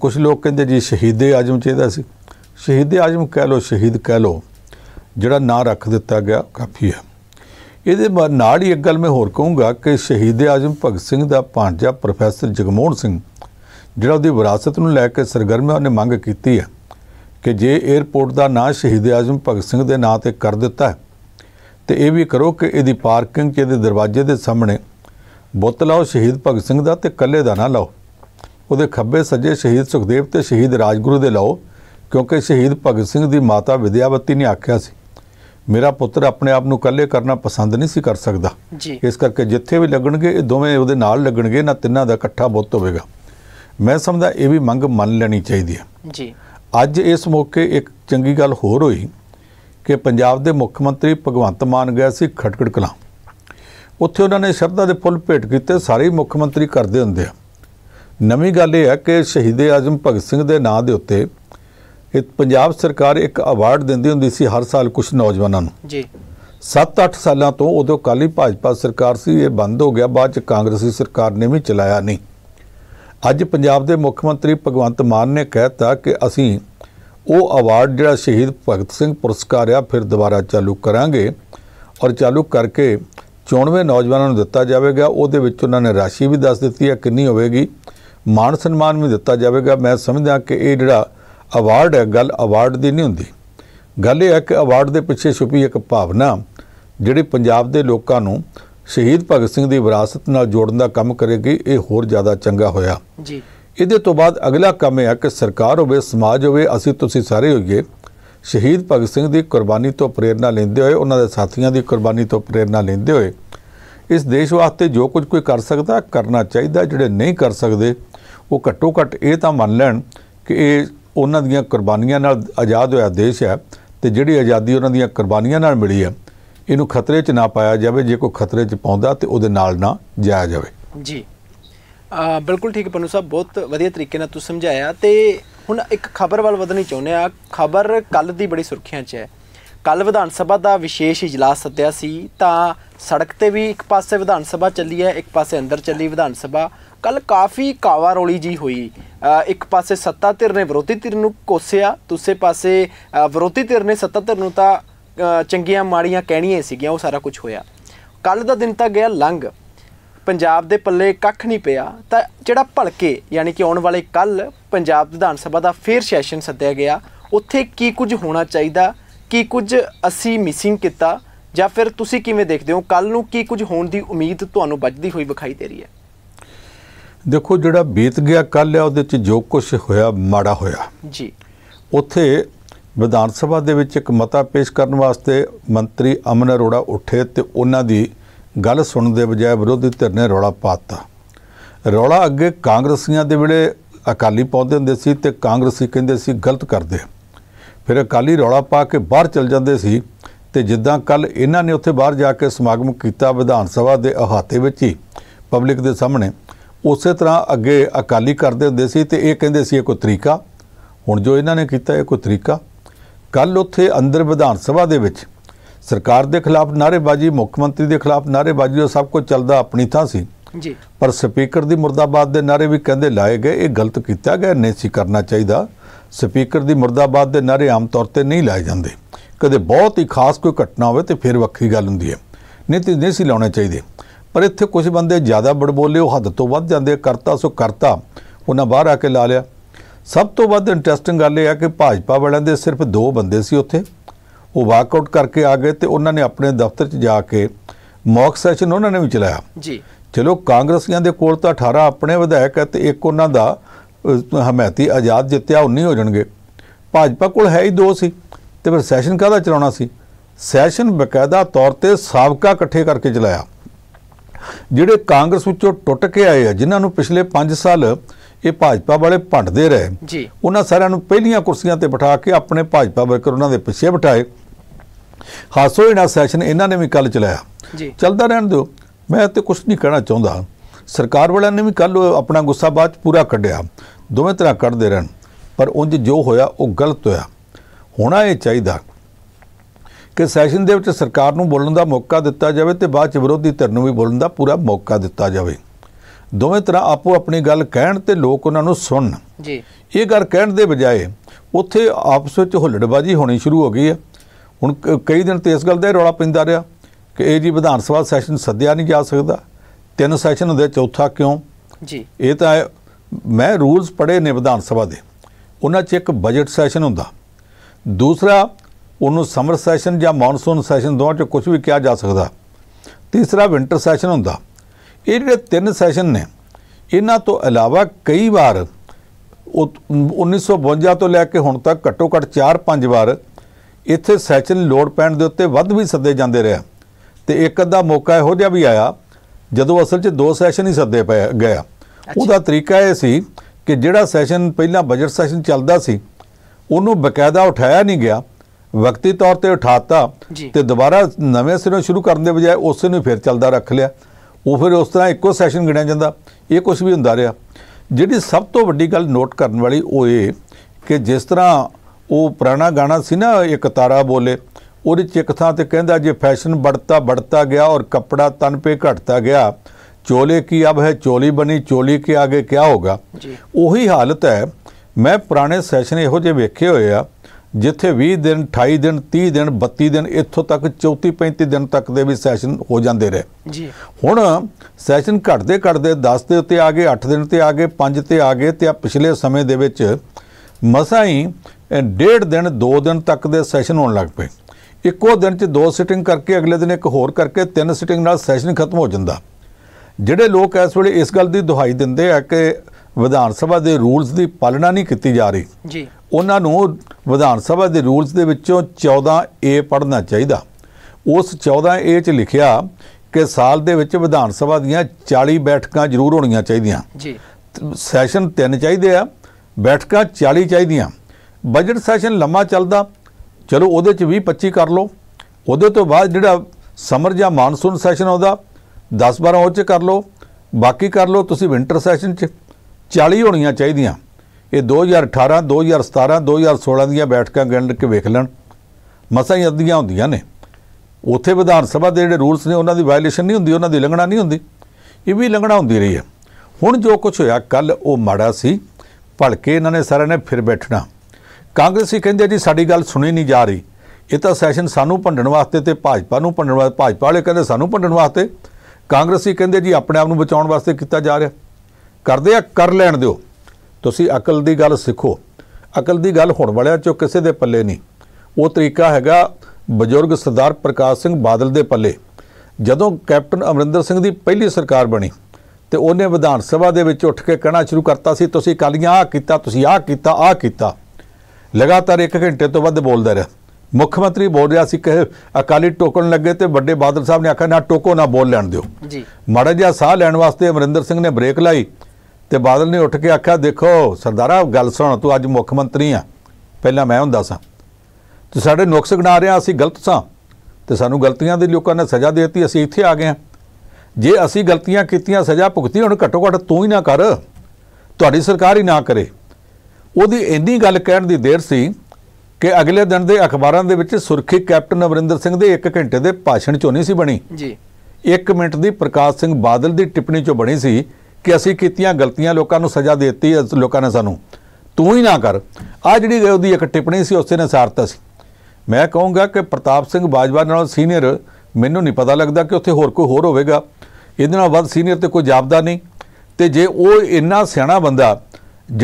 ਕੁਝ ਲੋਕ ਕਹਿੰਦੇ ਜੀ ਸ਼ਹੀਦੇ ਆਜਮ ਚਾਹੀਦਾ ਸੀ ਸ਼ਹੀਦੇ ਆਜਮ ਕਹਿ ਲੋ ਸ਼ਹੀਦ ਕਹਿ ਲੋ ਜਿਹੜਾ ਨਾਂ ਰੱਖ ਦਿੱਤਾ ਗਿਆ ਕਾਫੀ ਹੈ ਇਹਦੇ ਨਾਲ ਹੀ ਇੱਕ ਗੱਲ ਮੈਂ ਹੋਰ ਕਹੂੰਗਾ ਕਿ ਸ਼ਹੀਦੇ ਆਜਮ ਭਗਤ ਸਿੰਘ ਦਾ ਭਾਂਜਾ ਪ੍ਰੋਫੈਸਰ ਜਗਮੋਹਨ ਸਿੰਘ ਜਿਹੜਾ ਉਹਦੀ ਵਿਰਾਸਤ ਨੂੰ ਲੈ ਕੇ ਸਰਗਰਮੀਆਂ ਉਹਨੇ ਮੰਗ ਕੀਤੀ ਹੈ ਕਿ ਜੇ 에어ਪੋਰਟ ਦਾ ਨਾਂ ਸ਼ਹੀਦ ਆਜ਼ਮ ਭਗਤ ਸਿੰਘ ਦੇ ਨਾਂ ਤੇ ਕਰ ਦਿੱਤਾ ਤੇ ਇਹ ਵੀ ਕਰੋ ਕਿ ਇਹਦੀ ਪਾਰਕਿੰਗ 'ਚ ਇਹਦੇ ਦਰਵਾਜ਼ੇ ਦੇ ਸਾਹਮਣੇ ਬੁੱਤ ਲਾਓ ਸ਼ਹੀਦ ਭਗਤ ਸਿੰਘ ਦਾ ਤੇ ਕੱਲੇ ਦਾ ਨਾ ਲਾਓ ਉਹਦੇ ਖੱਬੇ ਸੱਜੇ ਸ਼ਹੀਦ ਸੁਖਦੇਵ ਤੇ ਸ਼ਹੀਦ ਰਾਜਗੁਰੂ ਦੇ ਲਾਓ ਕਿਉਂਕਿ ਸ਼ਹੀਦ ਭਗਤ ਸਿੰਘ ਦੀ ਮਾਤਾ ਵਿਦਿਆਵਤੀ ਨੇ ਆਖਿਆ ਸੀ ਮੇਰਾ ਪੁੱਤਰ ਆਪਣੇ ਆਪ ਨੂੰ ਇਕੱਲੇ ਕਰਨਾ ਪਸੰਦ ਨਹੀਂ ਸੀ ਕਰ ਸਕਦਾ ਇਸ ਕਰਕੇ ਜਿੱਥੇ ਵੀ ਲੱਗਣਗੇ ਇਹ ਦੋਵੇਂ ਉਹਦੇ ਨਾਲ ਲੱਗਣਗੇ ਨਾ ਤਿੰਨਾਂ ਦਾ ਇਕੱਠਾ ਬੁੱਤ ਹੋਵੇਗਾ ਮੈਂ ਸਮਝਦਾ ਇਹ ਵੀ ਮੰਗ ਮੰਨ ਲੈਣੀ ਚਾਹੀਦੀ ਹੈ ਜੀ ਅੱਜ ਇਸ ਮੌਕੇ ਇੱਕ ਚੰਗੀ ਗੱਲ ਹੋਰ ਹੋਈ ਕਿ ਪੰਜਾਬ ਦੇ ਮੁੱਖ ਮੰਤਰੀ ਭਗਵੰਤ ਮਾਨ ਗਏ ਸੀ ਖਟਕੜ ਕਲਾਂ ਉੱਥੇ ਉਹਨਾਂ ਨੇ ਸ਼ਰਧਾ ਦੇ ਫੁੱਲ ਭੇਟ ਕੀਤੇ ਸਾਰੇ ਮੁੱਖ ਮੰਤਰੀ ਕਰਦੇ ਹੁੰਦੇ ਆ ਨਵੀਂ ਗੱਲ ਇਹ ਹੈ ਕਿ ਸ਼ਹੀਦੇ ਆਜ਼ਮ ਭਗਤ ਸਿੰਘ ਦੇ ਨਾਂ ਦੇ ਉੱਤੇ ਇਹ ਪੰਜਾਬ ਸਰਕਾਰ ਇੱਕ ਅਵਾਰਡ ਦਿੰਦੀ ਹੁੰਦੀ ਸੀ ਹਰ ਸਾਲ ਕੁਝ ਨੌਜਵਾਨਾਂ ਨੂੰ ਜੀ 7-8 ਸਾਲਾਂ ਤੋਂ ਉਦੋਂ ਕਾਲੀ ਭਾਜਪਾ ਸਰਕਾਰ ਸੀ ਇਹ ਬੰਦ ਹੋ ਗਿਆ ਬਾਅਦ ਚ ਕਾਂਗਰਸੀ ਸਰਕਾਰ ਨੇ ਵੀ ਚਲਾਇਆ ਨਹੀਂ ਅੱਜ ਪੰਜਾਬ ਦੇ ਮੁੱਖ ਮੰਤਰੀ ਭਗਵੰਤ ਮਾਨ ਨੇ ਕਹਿਤਾ ਕਿ ਅਸੀਂ ਉਹ ਅਵਾਰਡ ਜਿਹੜਾ ਸ਼ਹੀਦ ਭਗਤ ਸਿੰਘ ਪੁਰਸਕਾਰ ਆ ਫਿਰ ਦੁਬਾਰਾ ਚਾਲੂ ਕਰਾਂਗੇ ਔਰ ਚਾਲੂ ਕਰਕੇ ਚੋਣਵੇਂ ਨੌਜਵਾਨਾਂ ਨੂੰ ਦਿੱਤਾ ਜਾਵੇਗਾ ਉਹਦੇ ਵਿੱਚ ਉਹਨਾਂ ਨੇ ਰਾਸ਼ੀ ਵੀ ਦੱਸ ਦਿੱਤੀ ਹੈ ਕਿੰਨੀ ਹੋਵੇਗੀ ਮਾਨ ਸਨਮਾਨ ਵੀ ਦਿੱਤਾ ਜਾਵੇਗਾ ਮੈਂ ਸਮਝਦਾ ਕਿ ਇਹ ਜਿਹੜਾ ਅਵਾਰਡ ਹੈ ਗੱਲ ਅਵਾਰਡ ਦੀ ਨਹੀਂ ਹੁੰਦੀ ਗੱਲ ਇਹ ਹੈ ਕਿ ਅਵਾਰਡ ਦੇ ਪਿੱਛੇ ਛੁਪੀ ਇੱਕ ਭਾਵਨਾ ਜਿਹੜੀ ਪੰਜਾਬ ਦੇ ਲੋਕਾਂ ਨੂੰ ਸ਼ਹੀਦ ਭਗਤ ਸਿੰਘ ਦੀ ਵਿਰਾਸਤ ਨਾਲ ਜੋੜਨ ਦਾ ਕੰਮ ਕਰੇਗੀ ਇਹ ਹੋਰ ਜ਼ਿਆਦਾ ਚੰਗਾ ਹੋਇਆ ਜੀ ਇਹਦੇ ਤੋਂ ਬਾਅਦ ਅਗਲਾ ਕੰਮ ਹੈ ਕਿ ਸਰਕਾਰ ਹੋਵੇ ਸਮਾਜ ਹੋਵੇ ਅਸੀਂ ਤੁਸੀਂ ਸਾਰੇ ਹੋਈਏ ਸ਼ਹੀਦ ਭਗਤ ਸਿੰਘ ਦੀ ਕੁਰਬਾਨੀ ਤੋਂ ਪ੍ਰੇਰਣਾ ਲੈਂਦੇ ਹੋਏ ਉਹਨਾਂ ਦੇ ਸਾਥੀਆਂ ਦੀ ਕੁਰਬਾਨੀ ਤੋਂ ਪ੍ਰੇਰਣਾ ਲੈਂਦੇ ਹੋਏ ਇਸ ਦੇਸ਼ ਵਾਸਤੇ ਜੋ ਕੁਝ ਕੋਈ ਕਰ ਸਕਦਾ ਕਰਨਾ ਚਾਹੀਦਾ ਜਿਹੜੇ ਨਹੀਂ ਕਰ ਸਕਦੇ ਉਹ ਘੱਟੋ ਘੱਟ ਇਹ ਤਾਂ ਮੰਨ ਲੈਣ ਕਿ ਇਹ ਉਹਨਾਂ ਦੀਆਂ ਕੁਰਬਾਨੀਆਂ ਨਾਲ ਆਜ਼ਾਦ ਹੋਇਆ ਦੇਸ਼ ਹੈ ਤੇ ਜਿਹੜੀ ਆਜ਼ਾਦੀ ਉਹਨਾਂ ਦੀਆਂ ਕੁਰਬਾਨੀਆਂ ਨਾਲ ਮਿਲੀ ਹੈ ਇਹਨੂੰ ਖਤਰੇ 'ਚ ਨਾ ਪਾਇਆ ਜਾਵੇ ਜੇ ਕੋਈ ਖਤਰੇ 'ਚ ਪਾਉਂਦਾ ਤੇ ਉਹਦੇ ਨਾਲ ਨਾ ਜਾਇਆ ਜਾਵੇ ਜੀ ਬਿਲਕੁਲ ਠੀਕ ਪੰਨੂ ਸਾਹਿਬ ਬਹੁਤ ਵਧੀਆ ਤਰੀਕੇ ਨਾਲ ਤੁਸੀਂ ਸਮਝਾਇਆ ਤੇ ਹੁਣ ਇੱਕ ਖਬਰ ਵੱਲ ਵਧਣੀ ਚਾਹੁੰਦੇ ਆ ਖਬਰ ਕੱਲ ਦੀ ਬੜੀ ਸੁਰਖੀਆਂ 'ਚ ਹੈ ਕੱਲ ਵਿਧਾਨ ਸਭਾ ਦਾ ਵਿਸ਼ੇਸ਼ ਇਜਲਾਸ ਸੱਦਿਆ ਸੀ ਤਾਂ ਸੜਕ ਤੇ ਵੀ ਇੱਕ ਪਾਸੇ ਵਿਧਾਨ ਸਭਾ ਚੱਲੀ ਹੈ ਇੱਕ ਪਾਸੇ ਅੰਦਰ ਚੱਲੀ ਵਿਧਾਨ ਸਭਾ ਕੱਲ ਕਾਫੀ ਕਾਵਾ ਰੋਲੀ ਜੀ ਹੋਈ ਇੱਕ ਪਾਸੇ ਸੱਤਾ ਧਿਰ ਨੇ ਵਿਰੋਧੀ ਧਿਰ ਨੂੰ ਕੋਸਿਆ ਦੂਸਰੇ ਪਾਸੇ ਵਿਰੋਧੀ ਧਿਰ ਨੇ ਸੱਤਾ ਧਿਰ ਨੂੰ ਤਾਂ ਚੰਗੀਆਂ ਮਾੜੀਆਂ ਕਹਿਣੀਆਂ ਸੀਗੀਆਂ ਉਹ ਸਾਰਾ ਕੁਝ ਹੋਇਆ ਕੱਲ ਦਾ ਦਿਨ ਤਾਂ ਗਿਆ ਲੰਘ ਪੰਜਾਬ ਦੇ ਪੱਲੇ ਕੱਖ ਨਹੀਂ ਪਿਆ ਤਾਂ ਜਿਹੜਾ ਭਲਕੇ ਯਾਨੀ ਕਿ ਆਉਣ ਵਾਲੇ ਕੱਲ ਪੰਜਾਬ ਵਿਧਾਨ ਸਭਾ ਦਾ ਫੇਰ ਸੈਸ਼ਨ ਸੱਦਿਆ ਗਿਆ ਉੱਥੇ ਕੀ ਕੁਝ ਹੋਣਾ ਚਾਹੀਦਾ ਕੀ ਕੁਝ ਅਸੀਂ ਮਿਸਿੰਗ ਕੀਤਾ ਜਾਂ ਫਿਰ ਤੁਸੀਂ ਕਿਵੇਂ ਦੇਖਦੇ ਹੋ ਕੱਲ ਨੂੰ ਕੀ ਕੁਝ ਹੋਣ ਦੀ ਉਮੀਦ ਤੁਹਾਨੂੰ ਵੱਜਦੀ ਹੋਈ ਵਿਖਾਈ ਦੇ ਰਹੀ ਹੈ ਦੇਖੋ ਜਿਹੜਾ ਬੀਤ ਗਿਆ ਕੱਲ ਆ ਉਹਦੇ ਵਿੱਚ ਜੋ ਕੁਝ ਹੋਇਆ ਮਾੜਾ ਹੋਇਆ ਜੀ ਉੱਥੇ ਵਿਧਾਨ ਸਭਾ ਦੇ ਵਿੱਚ ਇੱਕ ਮਤਾ ਪੇਸ਼ ਕਰਨ ਵਾਸਤੇ ਮੰਤਰੀ ਅਮਨ ਅਰੋੜਾ ਉੱਠੇ ਤੇ ਉਹਨਾਂ ਦੀ ਗੱਲ ਸੁਣਨ ਦੇ ਬਜਾਏ ਵਿਰੋਧੀ ਧਿਰ ਨੇ ਰੌਲਾ ਪਾਤਾ ਰੌਲਾ ਅੱਗੇ ਕਾਂਗਰਸੀਆਂ ਦੇ ਵੇਲੇ ਅਕਾਲੀ ਪਾਉਂਦੇ ਹੁੰਦੇ ਸੀ ਤੇ ਕਾਂਗਰਸੀ ਕਹਿੰਦੇ ਸੀ ਗਲਤ ਕਰਦੇ ਫਿਰ ਅਕਾਲੀ ਰੌਲਾ ਪਾ ਕੇ ਬਾਹਰ ਚਲ ਜਾਂਦੇ ਸੀ ਤੇ ਜਿੱਦਾਂ ਕੱਲ ਇਹਨਾਂ ਨੇ ਉੱਥੇ ਬਾਹਰ ਜਾ ਕੇ ਸਮਾਗਮ ਕੀਤਾ ਵਿਧਾਨ ਸਭਾ ਦੇ ਅਹਾਤੇ ਵਿੱਚ ਹੀ ਪਬਲਿਕ ਦੇ ਸਾਹਮਣੇ ਉਸੇ ਤਰ੍ਹਾਂ ਅੱਗੇ ਅਕਾਲੀ ਕਰਦੇ ਹੁੰਦੇ ਸੀ ਤੇ ਇਹ ਕਹਿੰਦੇ ਸੀ ਇਹ ਕੋਈ ਤਰੀਕਾ ਹੁਣ ਜੋ ਇਹਨਾਂ ਨੇ ਕੀਤਾ ਇਹ ਕੋਈ ਤਰੀਕਾ ਕੱਲ ਉੱਥੇ ਅੰਦਰ ਵਿਧਾਨ ਸਭਾ ਦੇ ਵਿੱਚ ਸਰਕਾਰ ਦੇ ਖਿਲਾਫ ਨਾਰੇਬਾਜ਼ੀ ਮੁੱਖ ਮੰਤਰੀ ਦੇ ਖਿਲਾਫ ਨਾਰੇਬਾਜ਼ੀ ਉਹ ਸਭ ਕੁਝ ਚੱਲਦਾ ਆਪਣੀ ਥਾਂ ਸੀ ਜੀ ਪਰ ਸਪੀਕਰ ਦੀ ਮੁਰਦਾਬਾਦ ਦੇ ਨਾਰੇ ਵੀ ਕਹਿੰਦੇ ਲਾਏ ਗਏ ਇਹ ਗਲਤ ਕੀਤਾ ਗਿਆ ਨਹੀਂ ਸੀ ਕਰਨਾ ਚਾਹੀਦਾ ਸਪੀਕਰ ਦੀ ਮੁਰਦਾਬਾਦ ਦੇ ਨਾਰੇ ਆਮ ਤੌਰ ਤੇ ਨਹੀਂ ਲਾਏ ਜਾਂਦੇ ਕਦੇ ਬਹੁਤ ਹੀ ਖਾਸ ਕੋਈ ਘਟਨਾ ਹੋਵੇ ਤੇ ਫਿਰ ਵੱਖਰੀ ਗੱਲ ਹੁੰਦੀ ਹੈ ਨਹੀਂ ਤੇ ਨਹੀਂ ਸੀ ਲਾਉਣੇ ਚਾਹੀਦੇ ਪਰ ਇੱਥੇ ਕੁਝ ਬੰਦੇ ਜ਼ਿਆਦਾ ਬੜਬੋਲੇ ਉਹ ਹੱਦ ਤੋਂ ਵੱਧ ਜਾਂਦੇ ਕਰਤਾ ਸੋ ਕਰਤਾ ਉਹਨਾਂ ਬਾਹਰ ਆ ਕੇ ਲਾ ਲਿਆ ਸਭ ਤੋਂ ਵੱਧ ਇੰਟਰਸਟਿੰਗ ਗੱਲ ਇਹ ਆ ਕਿ ਭਾਜਪਾ ਵਾਲਿਆਂ ਦੇ ਸਿਰਫ ਦੋ ਬੰਦੇ ਸੀ ਉੱਥੇ ਉਹ ਵਾਕਆਊਟ ਕਰਕੇ ਆ ਗਏ ਤੇ ਉਹਨਾਂ ਨੇ ਆਪਣੇ ਦਫ਼ਤਰ 'ਚ ਜਾ ਕੇ ਮੌਕ ਸੈਸ਼ਨ ਉਹਨਾਂ ਨੇ ਵੀ ਚਲਾਇਆ ਜੀ ਚਲੋ ਕਾਂਗਰਸੀਆਂ ਦੇ ਕੋਲ ਤਾਂ 18 ਆਪਣੇ ਵਿਧਾਇਕ ਹੈ ਤੇ ਇੱਕ ਉਹਨਾਂ ਦਾ ਹਮਾਇਤੀ ਆਜ਼ਾਦ ਜਿੱਤਿਆ 19 ਹੋ ਜਾਣਗੇ ਭਾਜਪਾ ਕੋਲ ਹੈ ਹੀ ਦੋ ਸੀ ਤੇ ਫਿਰ ਸੈਸ਼ਨ ਕਾਹਦਾ ਚਲਾਉਣਾ ਸੀ ਸੈਸ਼ਨ ਬਕਾਇਦਾ ਤੌਰ ਤੇ ਸਾਬਕਾ ਇਕੱਠੇ ਕਰਕੇ ਚਲਾਇਆ ਜਿਹੜੇ ਕਾਂਗਰਸ ਵਿੱਚੋਂ ਟੁੱਟ ਕੇ ਆਏ ਆ ਜਿਨ੍ਹਾਂ ਨੂੰ ਪਿਛਲੇ 5 ਸਾਲ ਇਹ ਭਾਜਪਾ ਵਾਲੇ ਭੰਡਦੇ ਰਹੇ ਜੀ ਉਹਨਾਂ ਸਾਰਿਆਂ ਨੂੰ ਪਹਿਲੀਆਂ ਕੁਰਸੀਆਂ ਤੇ ਬਿਠਾ ਕੇ ਆਪਣੇ ਭਾਜਪਾ ਵਰਕਰ ਉਹਨਾਂ ਦੇ ਪਿੱਛੇ ਬਿਠਾਏ ਖਾਸੋ ਇਹਨਾਂ ਸੈਸ਼ਨ ਇਹਨਾਂ ਨੇ ਵੀ ਕੱਲ ਚਲਾਇਆ ਜੀ ਚੱਲਦਾ ਰਹਿਣ ਦਿਓ ਮੈਂ ਤੇ ਕੁਝ ਨਹੀਂ ਕਹਿਣਾ ਚਾਹੁੰਦਾ ਸਰਕਾਰ ਵਾਲਿਆਂ ਨੇ ਵੀ ਕੱਲ ਆਪਣਾ ਗੁੱਸਾ ਬਾਅਦ ਪੂਰਾ ਕੱਢਿਆ ਦੋਵੇਂ ਤਰ੍ਹਾਂ ਕੱਢਦੇ ਰਹਿਣ ਪਰ ਉੰਜ ਜੋ ਹੋਇਆ ਉਹ ਗਲਤ ਹੋਇਆ ਹੋਣਾ ਇਹ ਚਾਹੀਦਾ ਕਿ ਸੈਸ਼ਨ ਦੇ ਵਿੱਚ ਸਰਕਾਰ ਨੂੰ ਬੋਲਣ ਦਾ ਮੌਕਾ ਦਿੱਤਾ ਜਾਵੇ ਤੇ ਬਾਅਦ ਚ ਵਿਰੋਧੀ ਧਿਰ ਨੂੰ ਵੀ ਬੋਲਣ ਦਾ ਪੂਰਾ ਮੌਕਾ ਦਿੱਤਾ ਜਾਵੇ ਦੋਵੇਂ ਤਰ੍ਹਾਂ ਆਪੋ ਆਪਣੀ ਗੱਲ ਕਹਿਣ ਤੇ ਲੋਕ ਉਹਨਾਂ ਨੂੰ ਸੁਣਨ ਜੀ ਇਹ ਗੱਲ ਕਹਿਣ ਦੇ ਬਜਾਏ ਉੱਥੇ ਆਪਸ ਵਿੱਚ ਹੁੱਲੜਬਾਜੀ ਹੋਣੀ ਸ਼ੁਰੂ ਹੋ ਗਈ ਹੈ ਹੁਣ ਕਈ ਦਿਨ ਤੇ ਇਸ ਗੱਲ ਦਾ ਰੌਲਾ ਪੈਂਦਾ ਰਿਹਾ ਕਿ ਇਹ ਜੀ ਵਿਧਾਨ ਸਭਾ ਸੈਸ਼ਨ ਸੱਦਿਆ ਨਹੀਂ ਜਾ ਸਕਦਾ ਤਿੰਨ ਸੈਸ਼ਨ ਹੁੰਦੇ ਚੌਥਾ ਕਿਉਂ ਜੀ ਇਹ ਤਾਂ ਮੈਂ ਰੂਲਸ ਪੜੇ ਨੇ ਵਿਧਾਨ ਸਭਾ ਦੇ ਉਹਨਾਂ 'ਚ ਇੱਕ ਬਜਟ ਸੈਸ਼ਨ ਹੁੰਦਾ ਦੂਸਰਾ ਉਹਨੂੰ ਸਮਰ ਸੈਸ਼ਨ ਜਾਂ ਮੌਨਸੂਨ ਸੈਸ਼ਨ ਦੋਵਾਂ 'ਚ ਕੁਝ ਵੀ ਕਿਹਾ ਜਾ ਸਕਦਾ ਤੀਸਰਾ ਵਿੰਟਰ ਸੈਸ਼ਨ ਹੁੰਦਾ ਇਹ ਜਿਹੜੇ ਤਿੰਨ ਸੈਸ਼ਨ ਨੇ ਇਹਨਾਂ ਤੋਂ ਇਲਾਵਾ ਕਈ ਵਾਰ 1952 ਤੋਂ ਲੈ ਕੇ ਹੁਣ ਤੱਕ ਘੱਟੋ ਘੱਟ 4-5 ਵਾਰ ਇੱਥੇ ਸੈਸ਼ਨ ਲੋਡ ਪੈਣ ਦੇ ਉੱਤੇ ਵੱਧ ਵੀ ਸੱਦੇ ਜਾਂਦੇ ਰਹੇ ਤੇ ਇੱਕ ਅੱਧਾ ਮੌਕਾ ਇਹੋ ਜਿਹਾ ਵੀ ਆਇਆ ਜਦੋਂ ਅਸਲ 'ਚ ਦੋ ਸੈਸ਼ਨ ਹੀ ਸੱਦੇ ਪਏ ਗਿਆ ਉਹਦਾ ਤਰੀਕਾ ਇਹ ਸੀ ਕਿ ਜਿਹੜਾ ਸੈਸ਼ਨ ਪਹਿਲਾਂ ਬਜਟ ਸੈਸ਼ਨ ਚੱਲਦਾ ਸੀ ਉਹਨੂੰ ਬਕਾਇਦਾ ਉਠਾਇਆ ਨਹੀਂ ਗਿਆ ਵਕਤੀ ਤੌਰ ਤੇ ਉਠਾਤਾ ਤੇ ਦੁਬਾਰਾ ਨਵੇਂ ਸਿਰੋਂ ਸ਼ੁਰੂ ਕਰਨ ਦੇ ਬਜਾਏ ਉਸੇ ਨੂੰ ਫਿਰ ਚੱਲਦਾ ਰੱਖ ਲਿਆ ਉਹ ਫਿਰ ਉਸ ਤਰ੍ਹਾਂ ਇੱਕੋ ਸੈਸ਼ਨ ਗਿਣਿਆ ਜਾਂਦਾ ਇਹ ਕੁਝ ਵੀ ਹੁੰਦਾ ਰਿਹਾ ਜਿਹੜੀ ਸਭ ਤੋਂ ਵੱਡੀ ਗੱਲ ਨੋਟ ਕਰਨ ਵਾਲੀ ਉਹ ਇਹ ਕਿ ਜਿਸ ਤਰ੍ਹਾਂ ਉਹ ਪੁਰਾਣਾ ਗਾਣਾ ਸੀ ਨਾ ਇੱਕ ਤਾਰਾ ਬੋਲੇ ਉਹਦੇ ਚਿਕਥਾਂ ਤੇ ਕਹਿੰਦਾ ਜੇ ਫੈਸ਼ਨ ਬੜਤਾ ਬੜਤਾ ਗਿਆ ਔਰ ਕਪੜਾ ਤਨ ਪੇ ਘਟਦਾ ਗਿਆ ਚੋਲੇ ਕੀ ਅਬ ਹੈ ਚੋਲੀ ਬਣੀ ਚੋਲੀ ਕੇ ਆਗੇ ਕੀ ਹੋਗਾ ਉਹੀ ਹਾਲਤ ਹੈ ਮੈਂ ਪੁਰਾਣੇ ਸੈਸ਼ਨ ਇਹੋ ਜਿਹੇ ਵੇਖੇ ਹੋਏ ਆ ਜਿੱਥੇ 20 ਦਿਨ 28 ਦਿਨ 30 ਦਿਨ 32 ਦਿਨ ਇੱਥੋਂ ਤੱਕ 34 35 ਦਿਨ ਤੱਕ ਦੇ ਵੀ ਸੈਸ਼ਨ ਹੋ ਜਾਂਦੇ ਰਹੇ ਜੀ ਹੁਣ ਸੈਸ਼ਨ ਘਟਦੇ ਘਟਦੇ 10 ਦੇ ਉੱਤੇ ਆ ਗਏ 8 ਦਿਨ ਤੇ ਆ ਗਏ 5 ਤੇ ਆ ਗਏ ਤੇ ਆ ਪਿਛਲੇ ਸਮੇਂ ਦੇ ਵਿੱਚ ਮਸਾਂ ਹੀ ਡੇਢ ਦਿਨ 2 ਦਿਨ ਤੱਕ ਦੇ ਸੈਸ਼ਨ ਹੋਣ ਲੱਗ ਪਏ ਇੱਕੋ ਦਿਨ 'ਚ ਦੋ ਸਿਟਿੰਗ ਕਰਕੇ ਅਗਲੇ ਦਿਨ ਇੱਕ ਹੋਰ ਕਰਕੇ ਤਿੰਨ ਸਿਟਿੰਗ ਨਾਲ ਸੈਸ਼ਨ ਖਤਮ ਹੋ ਜਾਂਦਾ ਜਿਹੜੇ ਲੋਕ ਇਸ ਵੇਲੇ ਇਸ ਗੱਲ ਦੀ ਦੁਹਾਈ ਦਿੰਦੇ ਆ ਕਿ ਵਿਧਾਨ ਸਭਾ ਦੇ ਰੂਲਸ ਦੀ ਪਾਲਣਾ ਨਹੀਂ ਕੀਤੀ ਜਾ ਰਹੀ ਜੀ ਉਹਨਾਂ ਨੂੰ ਵਿਧਾਨ ਸਭਾ ਦੇ ਰੂਲਸ ਦੇ ਵਿੱਚੋਂ 14A ਪੜ੍ਹਨਾ ਚਾਹੀਦਾ ਉਸ 14A 'ਚ ਲਿਖਿਆ ਕਿ ਸਾਲ ਦੇ ਵਿੱਚ ਵਿਧਾਨ ਸਭਾ ਦੀਆਂ 40 ਬੈਠਕਾਂ ਜ਼ਰੂਰ ਹੋਣੀਆਂ ਚਾਹੀਦੀਆਂ ਜੀ ਸੈਸ਼ਨ 3 ਚਾਹੀਦੇ ਆ ਬੈਠਕਾਂ 40 ਚਾਹੀਦੀਆਂ ਬਜਟ ਸੈਸ਼ਨ ਲੰਮਾ ਚੱਲਦਾ ਚਲੋ ਉਹਦੇ 'ਚ ਵੀ 25 ਕਰ ਲਓ ਉਹਦੇ ਤੋਂ ਬਾਅਦ ਜਿਹੜਾ ਸਮਰ ਜਾਂ ਮਾਨਸੂਨ ਸੈਸ਼ਨ ਆਉਂਦਾ 10 12 ਉਹ 'ਚ ਕਰ ਲਓ ਬਾਕੀ ਕਰ ਲਓ ਤੁਸੀਂ ਵਿੰਟਰ ਸੈਸ਼ਨ 'ਚ 40 ਹੋਣੀਆਂ ਚਾਹੀਦੀਆਂ ਇਹ 2018 2017 2016 ਦੀਆਂ ਬੈਠਕਾਂ ਗਿਣ ਕੇ ਵੇਖ ਲੈਣ ਮਸਾਂ ਹੀ ਅੱਧੀਆਂ ਹੁੰਦੀਆਂ ਨੇ ਉੱਥੇ ਵਿਧਾਨ ਸਭਾ ਦੇ ਜਿਹੜੇ ਰੂਲਸ ਨੇ ਉਹਨਾਂ ਦੀ ਵਾਇਲੇਸ਼ਨ ਨਹੀਂ ਹੁੰਦੀ ਉਹਨਾਂ ਦੀ ਲੰਘਣਾ ਨਹੀਂ ਹੁੰਦੀ ਇਹ ਵੀ ਲੰਘਣਾ ਹੁੰਦੀ ਰਹੀ ਹੈ ਹੁਣ ਜੋ ਕੁਝ ਹੋਇਆ ਕੱਲ ਉਹ ਮਾੜਾ ਸੀ ਭਲਕੇ ਇਹਨਾਂ ਨੇ ਸਾਰਿਆਂ ਨੇ ਫਿਰ ਬੈਠਣਾ ਕਾਂਗਰਸੀ ਕਹਿੰਦੇ ਜੀ ਸਾਡੀ ਗੱਲ ਸੁਣੀ ਨਹੀਂ ਜਾ ਰਹੀ ਇਹ ਤਾਂ ਸੈਸ਼ਨ ਸਾਨੂੰ ਭੰਡਣ ਵਾਸਤੇ ਤੇ ਭਾਜਪਾ ਨੂੰ ਭੰਡਣ ਵਾਸਤੇ ਭਾਜਪਾ ਵਾਲੇ ਕਹਿੰਦੇ ਸਾਨੂੰ ਭੰਡਣ ਵਾਸਤੇ ਕਾਂਗਰਸੀ ਕਹਿੰਦੇ ਜੀ ਆਪਣੇ ਆਪ ਨੂੰ ਬਚਾਉਣ ਵਾਸਤੇ ਕੀਤਾ ਜਾ ਰਿਹਾ ਕਰਦੇ ਆ ਕਰ ਲੈਣ ਦਿਓ ਤੁਸੀਂ ਅਕਲ ਦੀ ਗੱਲ ਸਿੱਖੋ ਅਕਲ ਦੀ ਗੱਲ ਹੁਣ ਵਾਲਿਆਂ ਚੋਂ ਕਿਸੇ ਦੇ ਪੱਲੇ ਨਹੀਂ ਉਹ ਤਰੀਕਾ ਹੈਗਾ ਬਜ਼ੁਰਗ ਸਰਦਾਰ ਪ੍ਰਕਾਸ਼ ਸਿੰਘ ਬਾਦਲ ਦੇ ਪੱਲੇ ਜਦੋਂ ਕੈਪਟਨ ਅਮਰਿੰਦਰ ਸਿੰਘ ਦੀ ਪਹਿਲੀ ਸਰਕਾਰ ਬਣੀ ਤੇ ਉਹਨੇ ਵਿਧਾਨ ਸਭਾ ਦੇ ਵਿੱਚ ਉੱਠ ਕੇ ਕਹਿਣਾ ਸ਼ੁਰੂ ਕਰਤਾ ਸੀ ਤੁਸੀਂ ਕਾਲੀਆਂ ਆ ਕੀਤਾ ਤੁਸੀਂ ਆ ਕੀਤਾ ਆ ਕੀਤਾ ਲਗਾਤਾਰ 1 ਘੰਟੇ ਤੋਂ ਵੱਧ ਬੋਲਦਾ ਰਿਹਾ ਮੁੱਖ ਮੰਤਰੀ ਬੋਲ ਰਿਹਾ ਸੀ ਕਿ ਅਕਾਲੀ ਟੋਕਣ ਲੱਗੇ ਤੇ ਵੱਡੇ ਬਾਦਲ ਸਾਹਿਬ ਨੇ ਆਖਿਆ ਨਾ ਟੋਕੋ ਨਾ ਬੋਲ ਲੈਣ ਦਿਓ ਜੀ ਮੜਾ ਜਿਹਾ ਸਾਹ ਲੈਣ ਵਾਸਤੇ ਅਮਰਿੰਦਰ ਸਿੰਘ ਨੇ ਬ੍ਰੇਕ ਲਾਈ ਤੇ ਬਾਦਲ ਨੇ ਉੱਠ ਕੇ ਆਖਿਆ ਦੇਖੋ ਸਰਦਾਰਾ ਗੱਲ ਸੁਣ ਤੂੰ ਅੱਜ ਮੁੱਖ ਮੰਤਰੀ ਆ ਪਹਿਲਾਂ ਮੈਂ ਹੁੰਦਾ ਸਾਂ ਤੇ ਸਾਡੇ ਨੁਕਸ ਗਿਣਾ ਰਿਆ ਅਸੀਂ ਗਲਤ ਸਾਂ ਤੇ ਸਾਨੂੰ ਗਲਤੀਆਂ ਦੇ ਲੋਕਾਂ ਨੇ ਸਜ਼ਾ ਦੇਤੀ ਅਸੀਂ ਇੱਥੇ ਆ ਗਏ ਆ ਜੇ ਅਸੀਂ ਗਲਤੀਆਂ ਕੀਤੀਆਂ ਸਜ਼ਾ ਭੁਗਤੀ ਹੁਣ ਘੱਟੋ ਘੱਟ ਤੂੰ ਹੀ ਨਾ ਕਰ ਤੁਹਾਡੀ ਸਰਕਾਰ ਹੀ ਨਾ ਕਰੇ ਉਹਦੀ ਇੰਨੀ ਗੱਲ ਕਹਿਣ ਦੀ ਦੇਰ ਸੀ ਕਿ ਅਗਲੇ ਦਿਨ ਦੇ ਅਖਬਾਰਾਂ ਦੇ ਵਿੱਚ ਸੁਰਖੀ ਕੈਪਟਨ ਅਮਰਿੰਦਰ ਸਿੰਘ ਦੇ 1 ਘੰਟੇ ਦੇ ਭਾਸ਼ਣ ਚੋਂ ਨਹੀਂ ਸੀ ਬਣੀ ਜੀ 1 ਮਿੰਟ ਦੀ ਪ੍ਰਕਾਸ਼ ਸਿੰਘ ਬਾਦਲ ਦੀ ਟਿੱਪਣੀ ਚੋਂ ਬਣੀ ਸੀ ਕਿ ਅਸੀਂ ਕੀਤੀਆਂ ਗਲਤੀਆਂ ਲੋਕਾਂ ਨੂੰ ਸਜ਼ਾ ਦਿੱਤੀ ਲੋਕਾਂ ਨੇ ਸਾਨੂੰ ਤੂੰ ਹੀ ਨਾ ਕਰ ਆ ਜਿਹੜੀ ਉਹਦੀ ਇੱਕ ਟਿੱਪਣੀ ਸੀ ਉਸੇ ਨੇ ਸਾਰਤਾ ਸੀ ਮੈਂ ਕਹੂੰਗਾ ਕਿ ਪ੍ਰਤਾਪ ਸਿੰਘ ਬਾਜਵਾ ਨਾਲੋਂ ਸੀਨੀਅਰ ਮੈਨੂੰ ਨਹੀਂ ਪਤਾ ਲੱਗਦਾ ਕਿ ਉੱਥੇ ਹੋਰ ਕੋਈ ਹੋਰ ਹੋਵੇਗਾ ਇਹਦੇ ਨਾਲ ਵੱਧ ਸੀਨੀਅਰ ਤੇ ਕੋਈ ਜਾਬਦਾ ਨਹੀਂ ਤੇ ਜੇ ਉਹ ਇੰਨਾ ਸਿਆਣਾ ਬੰਦਾ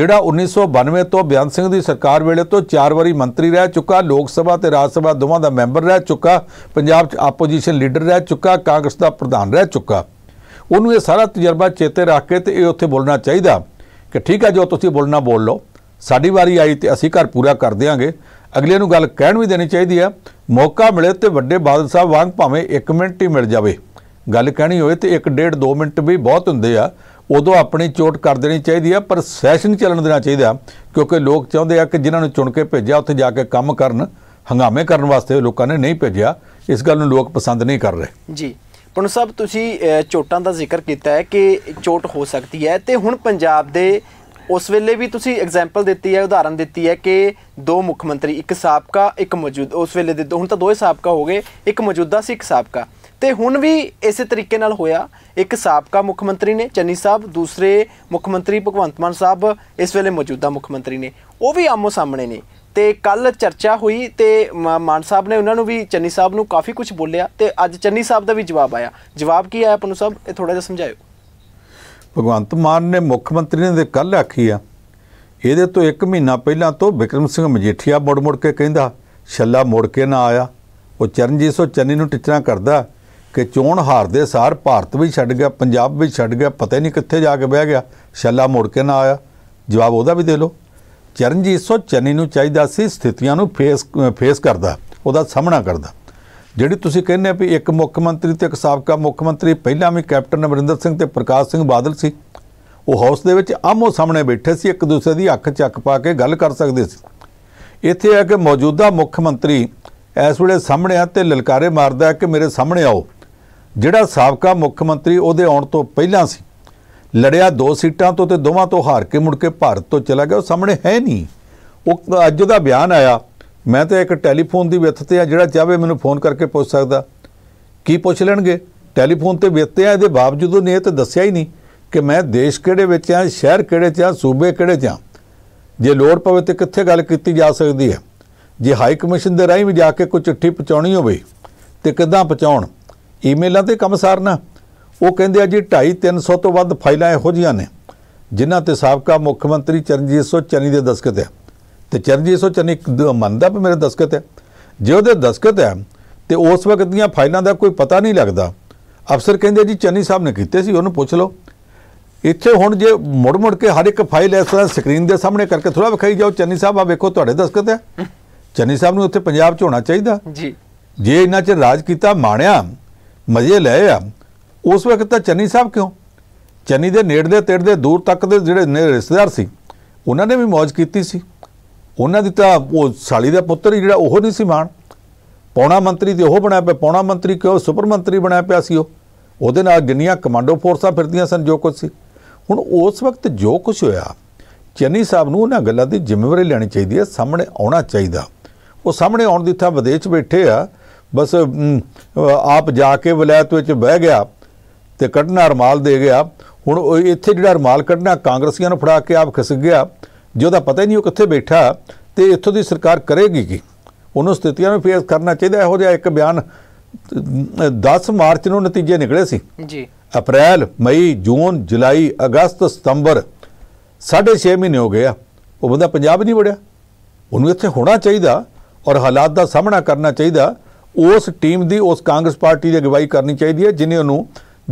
ਜਿਹੜਾ 1992 ਤੋਂ ਬਿਆਨ ਸਿੰਘ ਦੀ ਸਰਕਾਰ ਵੇਲੇ ਤੋਂ ਚਾਰ ਵਾਰੀ ਮੰਤਰੀ ਰਹਿ ਚੁੱਕਾ ਲੋਕ ਸਭਾ ਤੇ ਰਾਜ ਸਭਾ ਦੋਵਾਂ ਦਾ ਮੈਂਬਰ ਰਹਿ ਚੁੱਕਾ ਪੰਜਾਬ 'ਚ ਆਪੋਜੀਸ਼ਨ ਲੀਡਰ ਰਹਿ ਚੁੱਕਾ ਕਾਂਗਰਸ ਦਾ ਪ੍ਰਧਾਨ ਰਹਿ ਚੁੱਕਾ ਉਹਨੂੰ ਇਹ ਸਾਰਾ ਤਜਰਬਾ ਚੇਤੇ ਰੱਖ ਕੇ ਤੇ ਇਹ ਉੱਥੇ ਬੋਲਣਾ ਚਾਹੀਦਾ ਕਿ ਠੀਕ ਹੈ ਜੋ ਤੁਸੀਂ ਬੋਲਣਾ ਬੋਲ ਲਓ ਸਾਡੀ ਵਾਰੀ ਆਈ ਤੇ ਅਸੀਂ ਘਰ ਪੂਰਾ ਕਰ ਦੇਾਂਗੇ ਅਗਲੇ ਨੂੰ ਗੱਲ ਕਹਿਣ ਵੀ ਦੇਣੀ ਚਾਹੀਦੀ ਆ ਮੌਕਾ ਮਿਲੇ ਤੇ ਵੱਡੇ ਬਾਦਲ ਸਾਹਿਬ ਵਾਂਗ ਭਾਵੇਂ 1 ਮਿੰਟ ਹੀ ਮਿਲ ਜਾਵੇ ਗੱਲ ਕਹਿਣੀ ਹੋਵੇ ਤੇ 1 ਡੇਢ 2 ਮਿੰਟ ਵੀ ਬਹੁਤ ਹੁੰਦੇ ਆ ਉਦੋਂ ਆਪਣੀ ਚੋਟ ਕਰ ਦੇਣੀ ਚਾਹੀਦੀ ਆ ਪਰ ਸੈਸ਼ਨ ਚੱਲਣ ਦੇਣਾ ਚਾਹੀਦਾ ਕਿਉਂਕਿ ਲੋਕ ਚਾਹੁੰਦੇ ਆ ਕਿ ਜਿਨ੍ਹਾਂ ਨੂੰ ਚੁਣ ਕੇ ਭੇਜਿਆ ਉੱਥੇ ਜਾ ਕੇ ਕੰਮ ਕਰਨ ਹੰਗਾਮੇ ਕਰਨ ਵਾਸਤੇ ਲੋਕਾਂ ਨੇ ਨਹੀਂ ਭੇਜਿਆ ਇਸ ਗੱਲ ਨੂੰ ਲੋਕ ਪਸੰਦ ਨਹੀਂ ਕਰ ਰਹੇ ਜੀ ਕੁਣ ਸਾਹਿਬ ਤੁਸੀਂ ਚੋਟਾਂ ਦਾ ਜ਼ਿਕਰ ਕੀਤਾ ਹੈ ਕਿ ਚੋਟ ਹੋ ਸਕਦੀ ਹੈ ਤੇ ਹੁਣ ਪੰਜਾਬ ਦੇ ਉਸ ਵੇਲੇ ਵੀ ਤੁਸੀਂ ਐਗਜ਼ਾਮਪਲ ਦਿੱਤੀ ਹੈ ਉਦਾਹਰਨ ਦਿੱਤੀ ਹੈ ਕਿ ਦੋ ਮੁੱਖ ਮੰਤਰੀ ਇੱਕ ਸਾਬਕਾ ਇੱਕ ਮੌਜੂਦ ਉਸ ਵੇਲੇ ਦੇ ਹੁਣ ਤਾਂ ਦੋਏ ਸਾਬਕਾ ਹੋ ਗਏ ਇੱਕ ਮੌਜੂਦਾ ਸੀ ਇੱਕ ਸਾਬਕਾ ਤੇ ਹੁਣ ਵੀ ਇਸੇ ਤਰੀਕੇ ਨਾਲ ਹੋਇਆ ਇੱਕ ਸਾਬਕਾ ਮੁੱਖ ਮੰਤਰੀ ਨੇ ਚੰਨੀ ਸਾਹਿਬ ਦੂਸਰੇ ਮੁੱਖ ਮੰਤਰੀ ਭਗਵੰਤ ਮਾਨ ਸਾਹਿਬ ਇਸ ਵੇਲੇ ਮੌਜੂਦਾ ਮੁੱਖ ਮੰਤਰੀ ਨੇ ਉਹ ਵੀ ਆਮੋ ਸਾਹਮਣੇ ਨੇ ਤੇ ਕੱਲ ਚਰਚਾ ਹੋਈ ਤੇ ਮਾਨ ਸਾਹਿਬ ਨੇ ਉਹਨਾਂ ਨੂੰ ਵੀ ਚੰਨੀ ਸਾਹਿਬ ਨੂੰ ਕਾਫੀ ਕੁਝ ਬੋਲਿਆ ਤੇ ਅੱਜ ਚੰਨੀ ਸਾਹਿਬ ਦਾ ਵੀ ਜਵਾਬ ਆਇਆ ਜਵਾਬ ਕੀ ਆਇਆ ਪਨੂ ਸਾਹਿਬ ਇਹ ਥੋੜਾ ਜਿਹਾ ਸਮਝਾਇਓ ਭਗਵੰਤ ਮਾਨ ਨੇ ਮੁੱਖ ਮੰਤਰੀ ਨੇ ਕੱਲ ਆਖੀ ਆ ਇਹਦੇ ਤੋਂ 1 ਮਹੀਨਾ ਪਹਿਲਾਂ ਤੋਂ ਵਿਕਰਮ ਸਿੰਘ ਮਜੀਠੀਆ ਮੁੜ ਮੁੜ ਕੇ ਕਹਿੰਦਾ ਛੱਲਾ ਮੁੜ ਕੇ ਨਾ ਆਇਆ ਉਹ ਚਰਨਜੀਤ ਸੋ ਚੰਨੀ ਨੂੰ ਟਿੱਚਰਾ ਕਰਦਾ ਕਿ ਚੋਣ ਹਾਰਦੇ ਸਾਰ ਭਾਰਤ ਵੀ ਛੱਡ ਗਿਆ ਪੰਜਾਬ ਵੀ ਛੱਡ ਗਿਆ ਪਤਾ ਨਹੀਂ ਕਿੱਥੇ ਜਾ ਕੇ ਬਹਿ ਗਿਆ ਛੱਲਾ ਮੁੜ ਕੇ ਨਾ ਆਇਆ ਜਵਾਬ ਉਹਦਾ ਵੀ ਦੇ ਲੋ ਚਰਨਜੀਤ ਸੋ ਚੰਨੀ ਨੂੰ ਚਾਹੀਦਾ ਸੀ ਸਥਿਤੀਆਂ ਨੂੰ ਫੇਸ ਫੇਸ ਕਰਦਾ ਉਹਦਾ ਸਾਹਮਣਾ ਕਰਦਾ ਜਿਹੜੀ ਤੁਸੀਂ ਕਹਿੰਦੇ ਆ ਵੀ ਇੱਕ ਮੁੱਖ ਮੰਤਰੀ ਤੇ ਇੱਕ ਸਾਬਕਾ ਮੁੱਖ ਮੰਤਰੀ ਪਹਿਲਾਂ ਵੀ ਕੈਪਟਨ ਅਮਰਿੰਦਰ ਸਿੰਘ ਤੇ ਪ੍ਰਕਾਸ਼ ਸਿੰਘ ਬਾਦਲ ਸੀ ਉਹ ਹਾਊਸ ਦੇ ਵਿੱਚ ਆਮੋ ਸਾਹਮਣੇ ਬੈਠੇ ਸੀ ਇੱਕ ਦੂਸਰੇ ਦੀ ਅੱਖ ਚੱਕ ਪਾ ਕੇ ਗੱਲ ਕਰ ਸਕਦੇ ਸੀ ਇੱਥੇ ਆ ਕਿ ਮੌਜੂਦਾ ਮੁੱਖ ਮੰਤਰੀ ਇਸ ਵੇਲੇ ਸਾਹਮਣੇ ਆ ਤੇ ਲਲਕਾਰੇ ਮਾਰਦਾ ਕਿ ਮੇਰੇ ਸਾਹਮਣੇ ਆਓ ਜਿਹੜਾ ਸਾਬਕਾ ਮੁੱਖ ਮੰਤਰੀ ਉਹਦੇ ਆਉਣ ਤੋਂ ਪਹਿਲਾਂ ਸੀ ਲੜਿਆ ਦੋ ਸੀਟਾਂ ਤੋਂ ਤੇ ਦੋਵਾਂ ਤੋਂ ਹਾਰ ਕੇ ਮੁੜ ਕੇ ਭਾਰਤ ਤੋਂ ਚਲਾ ਗਿਆ ਉਹ ਸਾਹਮਣੇ ਹੈ ਨਹੀਂ ਉਹ ਅੱਜ ਉਹਦਾ ਬਿਆਨ ਆਇਆ ਮੈਂ ਤਾਂ ਇੱਕ ਟੈਲੀਫੋਨ ਦੀ ਵਿੱਥ ਤੇ ਆ ਜਿਹੜਾ ਚਾਹਵੇ ਮੈਨੂੰ ਫੋਨ ਕਰਕੇ ਪੁੱਛ ਸਕਦਾ ਕੀ ਪੁੱਛ ਲੈਣਗੇ ਟੈਲੀਫੋਨ ਤੇ ਵਿੱਥ ਤੇ ਆ ਇਹਦੇ ਬਾਵਜੂਦ ਉਹਨੇ ਇਹ ਤਾਂ ਦੱਸਿਆ ਹੀ ਨਹੀਂ ਕਿ ਮੈਂ ਦੇਸ਼ ਕਿਹੜੇ ਵਿੱਚ ਆ ਸ਼ਹਿਰ ਕਿਹੜੇ 'ਚ ਆ ਸੂਬੇ ਕਿਹੜੇ 'ਚ ਆ ਜੇ ਲੋੜ ਪਵੇ ਤੇ ਕਿੱਥੇ ਗੱਲ ਕੀਤੀ ਜਾ ਸਕਦੀ ਹੈ ਜੇ ਹਾਈ ਕਮਿਸ਼ਨ ਦੇ ਰਾਹੀਂ ਵੀ ਜਾ ਕੇ ਕੋਈ ਚਿੱਠੀ ਪਹੁੰਚਾਉਣੀ ਹੋਵੇ ਤੇ ਕਿੱਦਾਂ ਪਹੁੰਚਾਉਣ ਈਮੇਲਾਂ ਤੇ ਕੰਮ ਸਾਰਨਾ ਉਹ ਕਹਿੰਦੇ ਆ ਜੀ 2.5 300 ਤੋਂ ਵੱਧ ਫਾਈਲਾਂ ਇਹੋ ਜੀਆਂ ਨੇ ਜਿਨ੍ਹਾਂ ਤੇ ਸਾਬਕਾ ਮੁੱਖ ਮੰਤਰੀ ਚਰਨਜੀਤ ਸਿੰਘ ਚੰਨੀ ਦੇ ਦਸਖਤ ਹੈ ਤੇ ਚਰਨਜੀਤ ਸਿੰਘ ਚੰਨੀ ਮੰਨਦਾ ਵੀ ਮੇਰੇ ਦਸਖਤ ਹੈ ਜੇ ਉਹਦੇ ਦਸਖਤ ਹੈ ਤੇ ਉਸ ਵਕਤ ਦੀਆਂ ਫਾਈਲਾਂ ਦਾ ਕੋਈ ਪਤਾ ਨਹੀਂ ਲੱਗਦਾ ਅਫਸਰ ਕਹਿੰਦੇ ਜੀ ਚੰਨੀ ਸਾਹਿਬ ਨੇ ਕੀਤੇ ਸੀ ਉਹਨੂੰ ਪੁੱਛ ਲਓ ਇੱਥੇ ਹੁਣ ਜੇ ਮੁੜ ਮੁੜ ਕੇ ਹਰ ਇੱਕ ਫਾਈਲ ਇਸ ਤਰ੍ਹਾਂ ਸਕਰੀਨ ਦੇ ਸਾਹਮਣੇ ਕਰਕੇ ਥੋੜਾ ਵਿਖਾਈ ਜਾਓ ਚੰਨੀ ਸਾਹਿਬ ਆ ਵੇਖੋ ਤੁਹਾਡੇ ਦਸਖਤ ਹੈ ਚੰਨੀ ਸਾਹਿਬ ਨੂੰ ਉੱਥੇ ਪੰਜਾਬ 'ਚ ਹੋਣਾ ਚਾਹੀਦਾ ਜੀ ਜੇ ਇਹਨਾਂ 'ਚ ਰਾਜ ਕੀਤਾ ਮਾਣਿਆ ਮਜ਼ੇ ਲਏ ਆ ਉਸ ਵਕਤ ਤਾਂ ਚੰਨੀ ਸਾਹਿਬ ਕਿਉਂ ਚੰਨੀ ਦੇ ਤੇੜ ਦੇ ਦੂਰ ਤੱਕ ਦੇ ਜਿਹੜੇ ਨੇ ਰਿਸ਼ਤੇਦਾਰ ਸੀ ਉਹਨਾਂ ਨੇ ਵੀ ਮौज ਕੀਤੀ ਸੀ ਉਹਨਾਂ ਦੀ ਤਾਂ ਉਹ ਸਾਲੀ ਦਾ ਪੁੱਤਰ ਜਿਹੜਾ ਉਹ ਨਹੀਂ ਸੀ ਮਾਨ ਪੌਣਾ ਮੰਤਰੀ ਤੇ ਉਹ ਬਣਿਆ ਪਿਆ ਪੌਣਾ ਮੰਤਰੀ ਕਿਉਂ ਸੁਪਰ ਮੰਤਰੀ ਬਣਿਆ ਪਿਆ ਸੀ ਉਹ ਉਹਦੇ ਨਾਲ ਜਿੰਨੀਆਂ ਕਮਾਂਡੋ ਫੋਰਸਾਂ ਫਿਰਦੀਆਂ ਸਨ ਜੋ ਕੁਝ ਸੀ ਹੁਣ ਉਸ ਵਕਤ ਜੋ ਕੁਝ ਹੋਇਆ ਚੰਨੀ ਸਾਹਿਬ ਨੂੰ ਉਹਨਾਂ ਗੱਲਾਂ ਦੀ ਜ਼ਿੰਮੇਵਾਰੀ ਲੈਣੀ ਚਾਹੀਦੀ ਹੈ ਸਾਹਮਣੇ ਆਉਣਾ ਚਾਹੀਦਾ ਉਹ ਸਾਹਮਣੇ ਆਉਣ ਦੀ ਥਾਂ ਵਿਦੇਸ਼ ਬੈਠੇ ਆ ਬਸ ਆਪ ਜਾ ਕੇ ਵਿਲਾਇਤ ਵਿੱਚ ਬਹਿ ਗਿਆ ਤੇ ਕੱਢਣਾ ਰਮਾਲ ਦੇ ਗਿਆ ਹੁਣ ਉਹ ਇੱਥੇ ਜਿਹੜਾ ਰਮਾਲ ਕੱਢਣਾ ਕਾਂਗਰਸੀਆਂ ਨੂੰ ਫੜਾ ਕੇ ਆਪ ਖਿਸਕ ਗਿਆ ਜਿਹਦਾ ਪਤਾ ਹੀ ਨਹੀਂ ਉਹ ਕਿੱਥੇ ਬੈਠਾ ਤੇ ਇੱਥੋਂ ਦੀ ਸਰਕਾਰ ਕਰੇਗੀ ਕੀ ਉਹਨੂੰ ਸਥਿਤੀਆਂ ਨੂੰ ਫੇਸ ਕਰਨਾ ਚਾਹੀਦਾ ਇਹੋ ਜਿਹਾ ਇੱਕ ਬਿਆਨ 10 ਮਾਰਚ ਨੂੰ ਨਤੀਜੇ ਨਿਕਲੇ ਸੀ ਜੀ ਅਪ੍ਰੈਲ ਮਈ ਜੂਨ ਜੁਲਾਈ ਅਗਸਤ ਸਤੰਬਰ 6.5 ਮਹੀਨੇ ਹੋ ਗਏ ਆ ਉਹ ਬੰਦਾ ਪੰਜਾਬ ਨਹੀਂ ਵੜਿਆ ਉਹਨੂੰ ਇੱਥੇ ਹੋਣਾ ਚਾਹੀਦਾ ਔਰ ਹਾਲਾਤ ਦਾ ਸਾਹਮਣਾ ਕਰਨਾ ਚਾਹੀਦਾ ਉਸ ਟੀਮ ਦੀ ਉਸ ਕਾਂਗਰਸ ਪਾਰਟੀ ਦੀ ਅਗਵਾਈ ਕਰਨੀ ਚਾਹੀਦੀ ਹੈ ਜਿਨੇ ਉਹਨੂੰ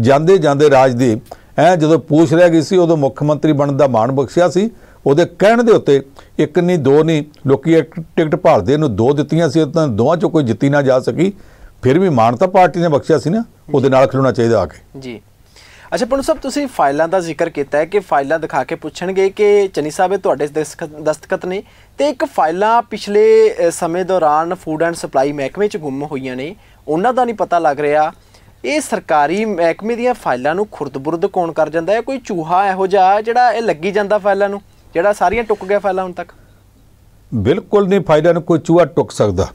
ਜਾਂਦੇ ਜਾਂਦੇ ਰਾਜਦੀਪ ਐ ਜਦੋਂ ਪੁੱਛ ਰਹਿ ਗਈ ਸੀ ਉਦੋਂ ਮੁੱਖ ਮੰਤਰੀ ਬਣਨ ਦਾ ਮਾਣ ਬਖਸ਼ਿਆ ਸੀ ਉਹਦੇ ਕਹਿਣ ਦੇ ਉੱਤੇ ਇੱਕ ਨਹੀਂ ਦੋ ਨਹੀਂ ਲੋਕੀ ਟਿਕਟ ਭਾਲਦੇ ਨੂੰ ਦੋ ਦਿੱਤੀਆਂ ਸੀ ਤਾਂ ਦੋਵਾਂ ਚੋਂ ਕੋਈ ਜਿੱਤੀ ਨਾ ਜਾ ਸਕੀ ਫਿਰ ਵੀ ਮਾਣ ਤਾਂ ਪਾਰਟੀ ਨੇ ਬਖਸ਼ਿਆ ਸੀ ਨਾ ਉਹਦੇ ਨਾਲ ਖਲੋਣਾ ਚਾਹੀਦਾ ਆ ਕੇ ਜੀ ਅੱਛਾ ਪੰਡਤ ਸਾਹਿਬ ਤੁਸੀਂ ਫਾਈਲਾਂ ਦਾ ਜ਼ਿਕਰ ਕੀਤਾ ਹੈ ਕਿ ਫਾਈਲਾਂ ਦਿਖਾ ਕੇ ਪੁੱਛਣਗੇ ਕਿ ਚੰਨੀ ਸਾਹਿਬ ਤੁਹਾਡੇ ਦਸਤਖਤ ਨੇ ਤੇ ਇੱਕ ਫਾਈਲਾਂ ਪਿਛਲੇ ਸਮੇਂ ਦੌਰਾਨ ਫੂਡ ਐਂਡ ਸਪਲਾਈ ਮਹਿਕਮੇ 'ਚ ਗੁੰਮ ਹੋਈਆਂ ਨੇ ਉਹਨਾਂ ਦਾ ਨਹੀਂ ਪਤਾ ਲੱਗ ਰਿਹਾ ਇਹ ਸਰਕਾਰੀ ਮਹਿਕਮੇ ਦੀਆਂ ਫਾਈਲਾਂ ਨੂੰ ਖੁਰਦ-ਬੁਰਦ ਕੌਣ ਕਰ ਜਾਂਦਾ ਹੈ ਕੋਈ ਚੂਹਾ ਇਹੋ ਜਿਹਾ ਜਿਹੜਾ ਇਹ ਲੱਗੀ ਜਾਂਦਾ ਫਾਈਲਾਂ ਨੂੰ ਜਿਹੜਾ ਸਾਰੀਆਂ ਟੁੱਕ ਗਿਆ ਫਾਈਲਾਂ ਹੁਣ ਤੱਕ ਬਿਲਕੁਲ ਨਹੀਂ ਫਾਈਲਾਂ ਨੂੰ ਕੋਈ ਚੂਹਾ ਟੁੱਕ ਸਕਦਾ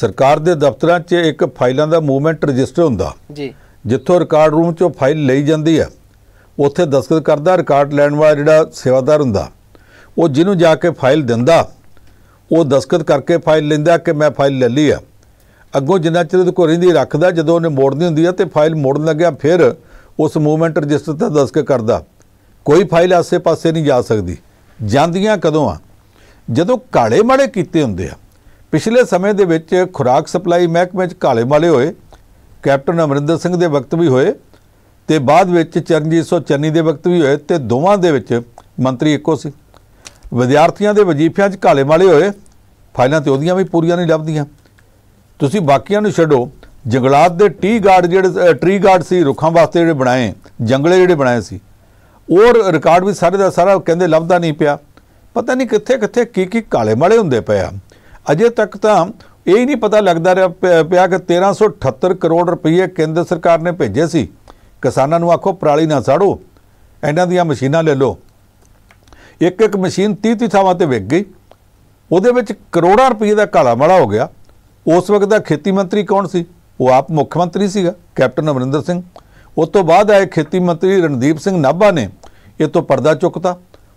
ਸਰਕਾਰ ਦੇ ਦਫ਼ਤਰਾਂ 'ਚ ਇੱਕ ਫਾਈਲਾਂ ਦਾ ਮੂਵਮੈਂਟ ਰਜਿਸਟਰ ਹੁੰਦਾ ਜੀ ਜਿੱਥੋਂ ਰਿਕਾਰਡ ਰੂਮ 'ਚੋਂ ਫਾਈਲ ਲਈ ਜਾਂਦੀ ਹੈ ਉੱਥੇ ਦਸਤਖਤ ਕਰਦਾ ਰਿਕਾਰਡ ਲੈਣ ਵਾਲਾ ਜਿਹੜਾ ਸੇਵਾਦਾਰ ਹੁੰਦਾ ਉਹ ਜਿਹਨੂੰ ਜਾ ਕੇ ਫਾਈਲ ਦਿੰਦਾ ਉਹ ਦਸਤਖਤ ਕਰਕੇ ਫਾਈਲ ਲੈਂਦਾ ਕਿ ਮੈਂ ਫਾਈਲ ਲੈ ਲਈ ਆ ਅੱਗੋਂ ਜਿੰਨਾ ਚਿਰ ਉਹਦੇ ਕੋਲ ਰਹਿੰਦੀ ਰੱਖਦਾ ਜਦੋਂ ਉਹਨੇ ਮੋੜਨੀ ਹੁੰਦੀ ਆ ਤੇ ਫਾਈਲ ਮੋੜਨ ਲੱਗਿਆ ਫਿਰ ਉਸ ਮੂਵਮੈਂਟ ਰਜਿਸਟਰ ਤੇ ਦੱਸ ਕੇ ਕਰਦਾ ਕੋਈ ਫਾਈਲ ਆਸੇ-ਪਾਸੇ ਨਹੀਂ ਜਾ ਸਕਦੀ ਜਾਂਦੀਆਂ ਕਦੋਂ ਆ ਜਦੋਂ ਕਾਲੇ ਮਾਲੇ ਕੀਤੇ ਹੁੰਦੇ ਆ ਪਿਛਲੇ ਸਮੇਂ ਦੇ ਵਿੱਚ ਖੁਰਾਕ ਸਪਲਾਈ ਮਹਿਕਮੇ 'ਚ ਕਾਲੇ ਮਾਲੇ ਹੋਏ ਕੈਪਟਨ ਅਮਰਿੰਦਰ ਸਿੰਘ ਦੇ ਵਕਤ ਵੀ ਹੋਏ ਤੇ ਬਾਅਦ ਵਿੱਚ ਚਰਨਜੀਤ ਸੋ ਚੰਨੀ ਦੇ ਵਕਤ ਵੀ ਹੋਏ ਤੇ ਦੋਵਾਂ ਦੇ ਵਿੱਚ ਮੰਤਰੀ ਇੱਕੋ ਸੀ ਵਿਦਿਆਰਥੀਆਂ ਦੇ ਵਜੀਫਿਆਂ 'ਚ ਕਾਲੇ ਮਾਲੇ ਹੋਏ ਫਾਈਲਾਂ ਤੇ ਉਹਦੀਆਂ ਵੀ ਪੂਰੀਆਂ ਨਹੀਂ ਲੱਭਦੀਆਂ ਤੁਸੀਂ ਬਾਕੀਆਂ ਨੂੰ ਛੱਡੋ ਜੰਗਲਾਤ ਦੇ ਟੀ ਗਾਰਡ ਜਿਹੜੇ ਟ੍ਰੀ ਗਾਰਡ ਸੀ ਰੁੱਖਾਂ ਵਾਸਤੇ ਜਿਹੜੇ ਬਣਾਏ ਜੰਗਲੇ ਜਿਹੜੇ ਬਣਾਏ ਸੀ ਔਰ ਰਿਕਾਰਡ ਵੀ ਸਾਰੇ ਦਾ ਸਾਰਾ ਕਹਿੰਦੇ ਲੱਭਦਾ ਨਹੀਂ ਪਿਆ ਪਤਾ ਨਹੀਂ ਕਿੱਥੇ ਕਿੱਥੇ ਕੀ ਕੀ ਕਾਲੇ ਮਾਲੇ ਹੁੰਦੇ ਪਏ ਆ ਅਜੇ ਤੱਕ ਤਾਂ ਇਹ ਹੀ ਨਹੀਂ ਪਤਾ ਲੱਗਦਾ ਰਿਹਾ ਪਿਆ ਕਿ 1378 ਕਰੋੜ ਰੁਪਏ ਕੇਂਦਰ ਸਰਕਾਰ ਨੇ ਭੇਜੇ ਸੀ ਕਿਸਾਨਾਂ ਨੂੰ ਆਖੋ ਪਰਾਲੀ ਨਾ ਸਾੜੋ ਇਹਨਾਂ ਦੀਆਂ ਮਸ਼ੀਨਾਂ ਲੈ ਲਓ ਇੱਕ ਇੱਕ ਮਸ਼ੀਨ 30 30 ਥਾਵਾਂ ਤੇ ਵਿਕ ਗਈ ਉਹਦੇ ਵਿੱਚ ਕਰੋੜਾਂ ਰੁਪਏ ਦਾ ਕਾਲਾ ਮਾਲਾ ਹੋ ਗਿਆ ਉਸ ਵਕਤ ਦਾ ਖੇਤੀ ਮੰਤਰੀ ਕੌਣ ਸੀ ਉਹ ਆਪ ਮੁੱਖ ਮੰਤਰੀ ਸੀਗਾ ਕੈਪਟਨ ਅਮਰਿੰਦਰ ਸਿੰਘ ਉਸ ਤੋਂ ਬਾਅਦ ਆਏ ਖੇਤੀ ਮੰਤਰੀ ਰਣਦੀਪ ਸਿੰਘ ਨਾਭਾ ਨੇ ਇਹ ਤੋਂ ਪਰਦਾ ਚੁੱਕਤਾ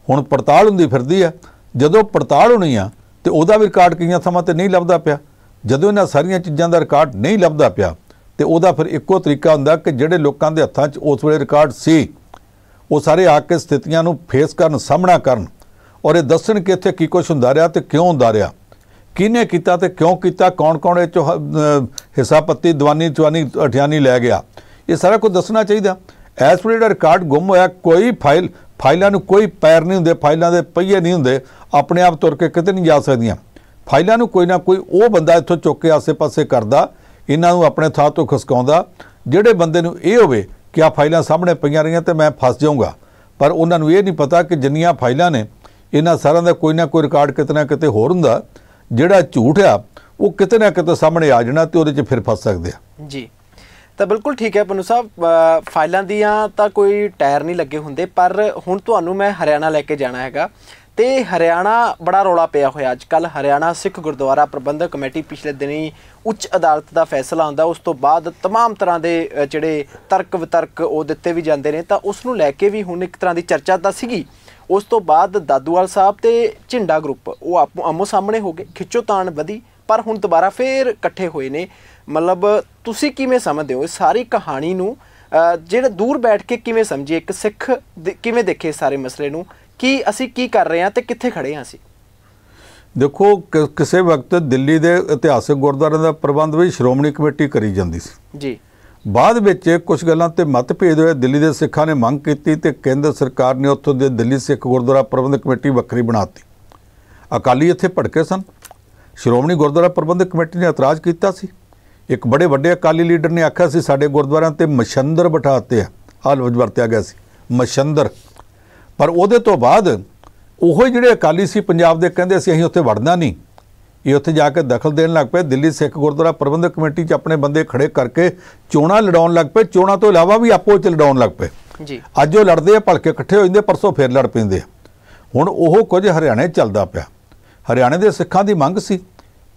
ਹੁਣ ਪੜਤਾਲ ਹੁੰਦੀ ਫਿਰਦੀ ਆ ਜਦੋਂ ਪੜਤਾਲ ਹੋਣੀ ਆ ਤੇ ਉਹਦਾ ਵੀ ਰਿਕਾਰਡ ਕਈਆਂ ਸਮਾਂ ਤੇ ਨਹੀਂ ਲੱਭਦਾ ਪਿਆ ਜਦੋਂ ਇਹਨਾਂ ਸਾਰੀਆਂ ਚੀਜ਼ਾਂ ਦਾ ਰਿਕਾਰਡ ਨਹੀਂ ਲੱਭਦਾ ਪਿਆ ਤੇ ਉਹਦਾ ਫਿਰ ਇੱਕੋ ਤਰੀਕਾ ਹੁੰਦਾ ਕਿ ਜਿਹੜੇ ਲੋਕਾਂ ਦੇ ਹੱਥਾਂ 'ਚ ਉਸ ਵੇਲੇ ਰਿਕਾਰਡ ਸੀ ਉਹ ਸਾਰੇ ਆ ਕੇ ਸਥਿਤੀਆਂ ਨੂੰ ਫੇਸ ਕਰਨ ਸਾਹਮਣਾ ਕਰਨ ਔਰ ਇਹ ਦੱਸਣ ਕਿ ਇੱਥੇ ਕੀ ਕੁਝ ਹੁੰਦਾ ਰਿਹਾ ਤੇ ਕਿਉਂ ਹੁੰਦਾ ਰਿਹਾ ਕਿਹਨੇ ਕੀਤਾ ਤੇ ਕਿਉਂ ਕੀਤਾ ਕੌਣ-ਕੌਣ ਇਹ ਚ ਹਿੱਸਾ ਪੱਤੀ ਦਵਾਨੀ ਚਵਾਨੀ ਅਠਿਆਨੀ ਲੈ ਗਿਆ ਇਹ ਸਾਰਾ ਕੁਝ ਦੱਸਣਾ ਚਾਹੀਦਾ ਐਸ ਪਰ ਜਿਹੜਾ ਰਿਕਾਰਡ ਗੁੰਮ ਹੋਇਆ ਕੋਈ ਫਾਈਲ ਫਾਈਲਾਂ ਨੂੰ ਕੋਈ ਪੈਰ ਨਹੀਂ ਹੁੰਦੇ ਫਾਈਲਾਂ ਦੇ ਪਈਏ ਨਹੀਂ ਹੁੰਦੇ ਆਪਣੇ ਆਪ ਤੁਰ ਕੇ ਕਿਤੇ ਨਹੀਂ ਜਾ ਸਕਦੀਆਂ ਫਾਈਲਾਂ ਨੂੰ ਕੋਈ ਨਾ ਕੋਈ ਉਹ ਬੰਦਾ ਇੱਥੋਂ ਚੁੱਕ ਕੇ ਆਸੇ-ਪਾਸੇ ਕਰਦਾ ਇਹਨਾਂ ਨੂੰ ਆਪਣੇ ਥਾਂ ਤੋਂ ਖਸਕਾਉਂਦਾ ਜਿਹੜੇ ਬੰਦੇ ਨੂੰ ਇਹ ਹੋਵੇ ਕਿ ਆ ਫਾਈਲਾਂ ਸਾਹਮਣੇ ਪਈਆਂ ਰਹੀਆਂ ਤੇ ਮੈਂ ਫਸ ਜਾਊਂਗਾ ਪਰ ਉਹਨਾਂ ਨੂੰ ਇਹ ਨਹੀਂ ਪਤਾ ਕਿ ਜਿੰਨੀਆਂ ਫਾਈਲਾਂ ਨੇ ਇਹਨਾਂ ਸਾਰਿਆਂ ਦਾ ਕੋਈ ਨਾ ਕੋਈ ਰਿਕਾਰਡ ਕਿਤੇ ਨਾ ਕਿਤੇ ਹੋਰ ਹੁੰਦਾ ਜਿਹੜਾ ਝੂਠ ਆ ਉਹ ਕਿਤੇ ਨਾ ਕਿਤੇ ਸਾਹਮਣੇ ਆ ਜਾਣਾ ਤੇ ਉਹਦੇ 'ਚ ਫਿਰ ਫਸ ਸਕਦੇ ਆ ਜੀ ਤਾਂ ਬਿਲਕੁਲ ਠੀਕ ਹੈ ਪੰਨੂ ਸਾਹਿਬ ਫਾਈਲਾਂ ਦੀਆਂ ਤਾਂ ਕੋਈ ਟਾਇਰ ਨਹੀਂ ਲੱਗੇ ਹੁੰਦੇ ਪਰ ਹੁਣ ਤੁਹਾਨੂੰ ਮੈਂ ਹਰਿਆਣਾ ਲੈ ਕੇ ਜਾਣਾ ਹੈਗਾ ਤੇ ਹਰਿਆਣਾ ਬੜਾ ਰੋਲਾ ਪਿਆ ਹੋਇਆ ਅੱਜ ਕੱਲ ਹਰਿਆਣਾ ਸਿੱਖ ਗੁਰਦੁਆਰਾ ਪ੍ਰਬੰਧਕ ਕਮੇਟੀ ਪਿਛਲੇ ਦਿਨੀ ਉੱਚ ਅਦਾਲਤ ਦਾ ਫੈਸਲਾ ਆਉਂਦਾ ਉਸ ਤੋਂ ਬਾਅਦ तमाम ਤਰ੍ਹਾਂ ਦੇ ਜਿਹੜੇ ਤਰਕ ਵਿਤਰਕ ਉਹ ਦਿੱਤੇ ਵੀ ਜਾਂਦੇ ਨੇ ਤਾਂ ਉਸ ਨੂੰ ਲੈ ਕੇ ਵੀ ਹੁਣ ਇੱਕ ਤਰ੍ਹਾਂ ਦੀ ਚਰਚਾ ਤਾਂ ਸੀਗੀ ਉਸ ਤੋਂ ਬਾਅਦ ਦਾਦੂਵਾਲ ਸਾਹਿਬ ਤੇ ਝਿੰਡਾ ਗਰੁੱਪ ਉਹ ਆਪੋ ਆਮੋ ਸਾਹਮਣੇ ਹੋ ਗਏ ਖਿੱਚੋ ਤਾਣ ਵਧੀ ਪਰ ਹੁਣ ਦੁਬਾਰਾ ਫੇਰ ਇਕੱਠੇ ਹੋਏ ਨੇ ਮਤਲਬ ਤੁਸੀਂ ਕਿਵੇਂ ਸਮਝਦੇ ਹੋ ਇਸ ਸਾਰੀ ਕਹਾਣੀ ਨੂੰ ਜਿਹੜਾ ਦੂਰ ਬੈਠ ਕੇ ਕਿਵੇਂ ਸਮਝੀਏ ਇੱਕ ਸਿੱਖ ਕਿਵੇਂ ਦੇਖੇ ਸਾਰੇ ਮਸਲੇ ਨੂੰ ਕੀ ਅਸੀਂ ਕੀ ਕਰ ਰਹੇ ਹਾਂ ਤੇ ਕਿੱਥੇ ਖੜੇ ਹਾਂ ਅਸੀਂ ਦੇਖੋ ਕਿਸੇ ਵਕਤ ਦਿੱਲੀ ਦੇ ਇਤਿਹਾਸਿਕ ਗੁਰਦੁਆਰਿਆਂ ਦਾ ਪ੍ਰਬੰਧ ਵੀ ਸ਼੍ਰੋਮਣੀ ਕਮੇਟੀ ਕਰੀ ਜਾਂਦੀ ਸੀ ਜੀ ਬਾਅਦ ਵਿੱਚ ਕੁਝ ਗੱਲਾਂ ਤੇ ਮਤਭੇਦ ਹੋਇਆ ਦਿੱਲੀ ਦੇ ਸਿੱਖਾਂ ਨੇ ਮੰਗ ਕੀਤੀ ਤੇ ਕੇਂਦਰ ਸਰਕਾਰ ਨੇ ਉੱਥੋਂ ਦੇ ਦਿੱਲੀ ਸਿੱਖ ਗੁਰਦੁਆਰਾ ਪ੍ਰਬੰਧਕ ਕਮੇਟੀ ਵੱਖਰੀ ਬਣਾਤੀ ਅਕਾਲੀ ਇੱਥੇ ਭੜਕੇ ਸਨ ਸ਼੍ਰੋਮਣੀ ਗੁਰਦੁਆਰਾ ਪ੍ਰਬੰਧਕ ਕਮੇਟੀ ਨੇ ਇਤਰਾਜ਼ ਕੀਤਾ ਸੀ ਇੱਕ ਬੜੇ ਵੱਡੇ ਅਕਾਲੀ ਲੀਡਰ ਨੇ ਆਖਿਆ ਸੀ ਸਾਡੇ ਗੁਰਦੁਆਰਿਆਂ ਤੇ ਮਛੰਦਰ ਬਿਠਾਤੇ ਆ ਹਾਲ ਵਿੱਚ ਵਰਤਿਆ ਗਿਆ ਸੀ ਮਛੰਦਰ ਪਰ ਉਹਦੇ ਤੋਂ ਬਾਅਦ ਉਹ ਜਿਹੜੇ ਅਕਾਲੀ ਸੀ ਪੰਜਾਬ ਦੇ ਕਹਿੰਦੇ ਸੀ ਅਸੀਂ ਉੱਥੇ ਵੜਨਾ ਨਹੀਂ ਇਹ ਉੱਥੇ ਜਾ ਕੇ ਦਖਲ ਦੇਣ ਲੱਗ ਪਏ ਦਿੱਲੀ ਸਿੱਖ ਗੁਰਦੁਆਰਾ ਪ੍ਰਬੰਧਕ ਕਮੇਟੀ 'ਚ ਆਪਣੇ ਬੰਦੇ ਖੜੇ ਕਰਕੇ ਚੋਣਾਂ ਲੜਾਉਣ ਲੱਗ ਪਏ ਚੋਣਾਂ ਤੋਂ ਇਲਾਵਾ ਵੀ ਆਪੋ 'ਚ ਲੜਾਉਣ ਲੱਗ ਪਏ ਜੀ ਅੱਜ ਉਹ ਲੜਦੇ ਆ ਭਲਕੇ ਇਕੱਠੇ ਹੋ ਜਾਂਦੇ ਪਰਸੋਂ ਫੇਰ ਲੜ ਪੈਂਦੇ ਆ ਹੁਣ ਉਹ ਕੁਝ ਹਰਿਆਣੇ ਚੱਲਦਾ ਪਿਆ ਹਰਿਆਣੇ ਦੇ ਸਿੱਖਾਂ ਦੀ ਮੰਗ ਸੀ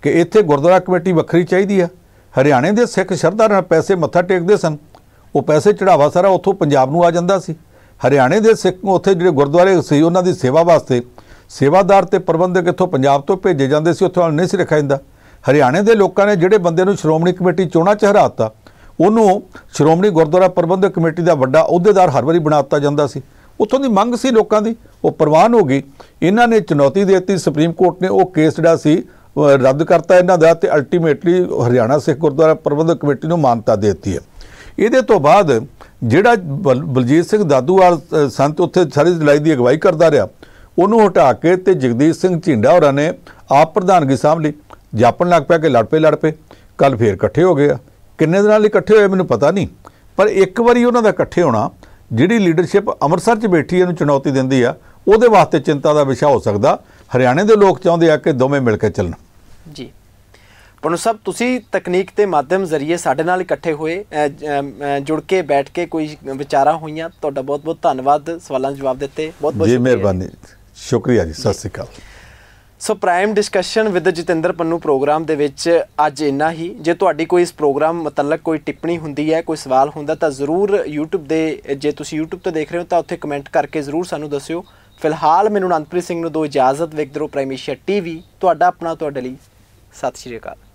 ਕਿ ਇੱਥੇ ਗੁਰਦੁਆਰਾ ਕਮੇਟੀ ਵੱਖਰੀ ਚਾਹੀਦੀ ਆ ਹਰਿਆਣੇ ਦੇ ਸਿੱਖ ਸ਼ਰਧਾ ਨਾਲ ਪੈਸੇ ਮੱਥਾ ਟੇਕਦੇ ਸਨ ਉਹ ਪੈਸੇ ਚੜਾਵਾ ਸਾਰਾ ਉੱਥੋਂ ਪੰਜਾਬ ਨੂੰ ਆ ਜਾਂਦਾ ਸੀ ਹਰਿਆਣੇ ਦੇ ਸਿੱਖ ਉੱਥੇ ਜਿਹੜੇ ਗੁਰਦੁਆਰੇ ਸੀ ਉਹਨਾਂ ਦੀ ਸੇਵਾ ਵਾਸਤੇ ਸੇਵਾਦਾਰ ਤੇ ਪ੍ਰਬੰਧਕ ਇੱਥੋਂ ਪੰਜਾਬ ਤੋਂ ਭੇਜੇ ਜਾਂਦੇ ਸੀ ਉੱਥੋਂ ਨਹੀਂ ਸੀ ਰੱਖਿਆ ਜਾਂਦਾ ਹਰਿਆਣੇ ਦੇ ਲੋਕਾਂ ਨੇ ਜਿਹੜੇ ਬੰਦੇ ਨੂੰ ਸ਼੍ਰੋਮਣੀ ਕਮੇਟੀ ਚੋਣਾਂ ਚ ਹਰਾਤਾ ਉਹਨੂੰ ਸ਼੍ਰੋਮਣੀ ਗੁਰਦੁਆਰਾ ਪ੍ਰਬੰਧਕ ਕਮੇਟੀ ਦਾ ਵੱਡਾ ਅਹੁਦੇਦਾਰ ਹਰ ਵਾਰੀ ਬਣਾਤਾ ਜਾਂਦਾ ਸੀ ਉੱਥੋਂ ਦੀ ਮੰਗ ਸੀ ਲੋਕਾਂ ਦੀ ਉਹ ਪ੍ਰਵਾਨ ਹੋ ਗਈ ਇਹਨਾਂ ਨੇ ਚੁਣੌਤੀ ਦਿੱਤੀ ਸੁਪਰੀਮ ਕੋਰਟ ਨੇ ਉਹ ਕੇਸ ਜਿਹੜਾ ਸੀ ਰੱਦ ਕਰਤਾ ਇਹਨਾਂ ਦਾ ਤੇ ਅਲਟੀਮੇਟਲੀ ਹਰਿਆਣਾ ਸਿੱਖ ਗੁਰਦੁਆਰਾ ਪ੍ਰਬੰਧਕ ਕਮੇਟੀ ਨੂੰ ਮਾਨਤਾ ਦਿੱਤੀ ਹੈ ਇਹਦੇ ਤੋਂ ਬਾਅਦ ਜਿਹੜਾ ਬਲਜੀਤ ਸਿੰਘ ਦਾਦੂਵਾਲ ਸੰਤ ਉੱਥੇ ਸਾਰੀ ਲੜਾਈ ਦੀ ਅਗਵਾਈ ਕਰਦਾ ਰਿਹਾ ਉਹਨੂੰ ਹਟਾ ਕੇ ਤੇ ਜਗਦੀਸ਼ ਸਿੰਘ ਝਿੰਡਾ ਹੋਰਾਂ ਨੇ ਆਪ ਪ੍ਰਧਾਨਗੀ ਸਾਹਮਣੇ ਲਈ ਜਾਪਣ ਲੱਗ ਪਿਆ ਕਿ ਲੜ ਪਏ ਲੜ ਪਏ ਕੱਲ ਫੇਰ ਇਕੱਠੇ ਹੋ ਗਏ ਆ ਕਿੰਨੇ ਦਿਨਾਂ ਲਈ ਇਕੱਠੇ ਹੋਏ ਮੈਨੂੰ ਪਤਾ ਨਹੀਂ ਪਰ ਇੱਕ ਵਾਰੀ ਉਹਨਾਂ ਦਾ ਇਕੱਠੇ ਹੋਣਾ ਜਿਹੜੀ ਲੀਡਰਸ਼ਿਪ ਅੰਮ੍ਰਿਤਸਰ 'ਚ ਬੈਠੀ ਇਹਨੂੰ ਚੁਣੌਤੀ ਦਿੰਦੀ ਆ ਉਹਦੇ ਵਾਸਤੇ ਚਿੰਤਾ ਦਾ ਵਿਸ਼ਾ ਹੋ ਸਕਦਾ ਹਰਿਆਣੇ ਦੇ ਲੋਕ ਚਾਹੁੰਦੇ ਆ ਕਿ ਦੋਵੇਂ ਮਿਲ ਕੇ ਚੱਲਣ ਜੀ ਉਹ ਸਭ ਤੁਸੀਂ ਤਕਨੀਕ ਤੇ ਮਾਧਿਅਮ ਜ਼ਰੀਏ ਸਾਡੇ ਨਾਲ ਇਕੱਠੇ ਹੋਏ ਜੁੜ ਕੇ ਬੈਠ ਕੇ ਕੋਈ ਵਿਚਾਰਾ ਹੋਈਆਂ ਤੁਹਾਡਾ ਬਹੁਤ ਬਹੁਤ ਧੰਨਵਾਦ ਸਵਾਲਾਂ ਦੇ ਜਵਾਬ ਦਿੱਤੇ ਬਹੁਤ ਬਹੁਤ ਜੀ ਮਿਹਰਬਾਨੀ ਸ਼ੁਕਰੀਆ ਜੀ ਸਤਿ ਸ੍ਰੀ ਅਕਾਲ so prime discussion with Jatinder Pannu programme ਦੇ ਵਿੱਚ ਅੱਜ ਇੰਨਾ ਹੀ ਜੇ ਤੁਹਾਡੀ ਕੋਈ ਇਸ ਪ੍ਰੋਗਰਾਮ ਮਤਲਬ ਕੋਈ ਟਿੱਪਣੀ ਹੁੰਦੀ ਹੈ ਕੋਈ ਸਵਾਲ ਹੁੰਦਾ ਤਾਂ ਜ਼ਰੂਰ YouTube ਦੇ ਜੇ ਤੁਸੀਂ YouTube ਤੋਂ ਦੇਖ ਰਹੇ ਹੋ ਤਾਂ ਉੱਥੇ ਕਮੈਂਟ ਕਰਕੇ ਜ਼ਰੂਰ ਸਾਨੂੰ ਦੱਸਿਓ ਫਿਲਹਾਲ ਮੈਨੂੰ ਅਨੰਤਪ੍ਰੀਤ ਸਿੰਘ ਨੂੰ ਦੋ ਇਜਾਜ਼ਤ ਵੇਖਦੇ ਰਹੋ ਟੀਵੀ ਤੁਹਾਡਾ ਆਪਣਾ ਤੁਹਾਡੇ ਲਈ ਸਤਿ ਸ਼੍ਰੀ ਅਕਾਲ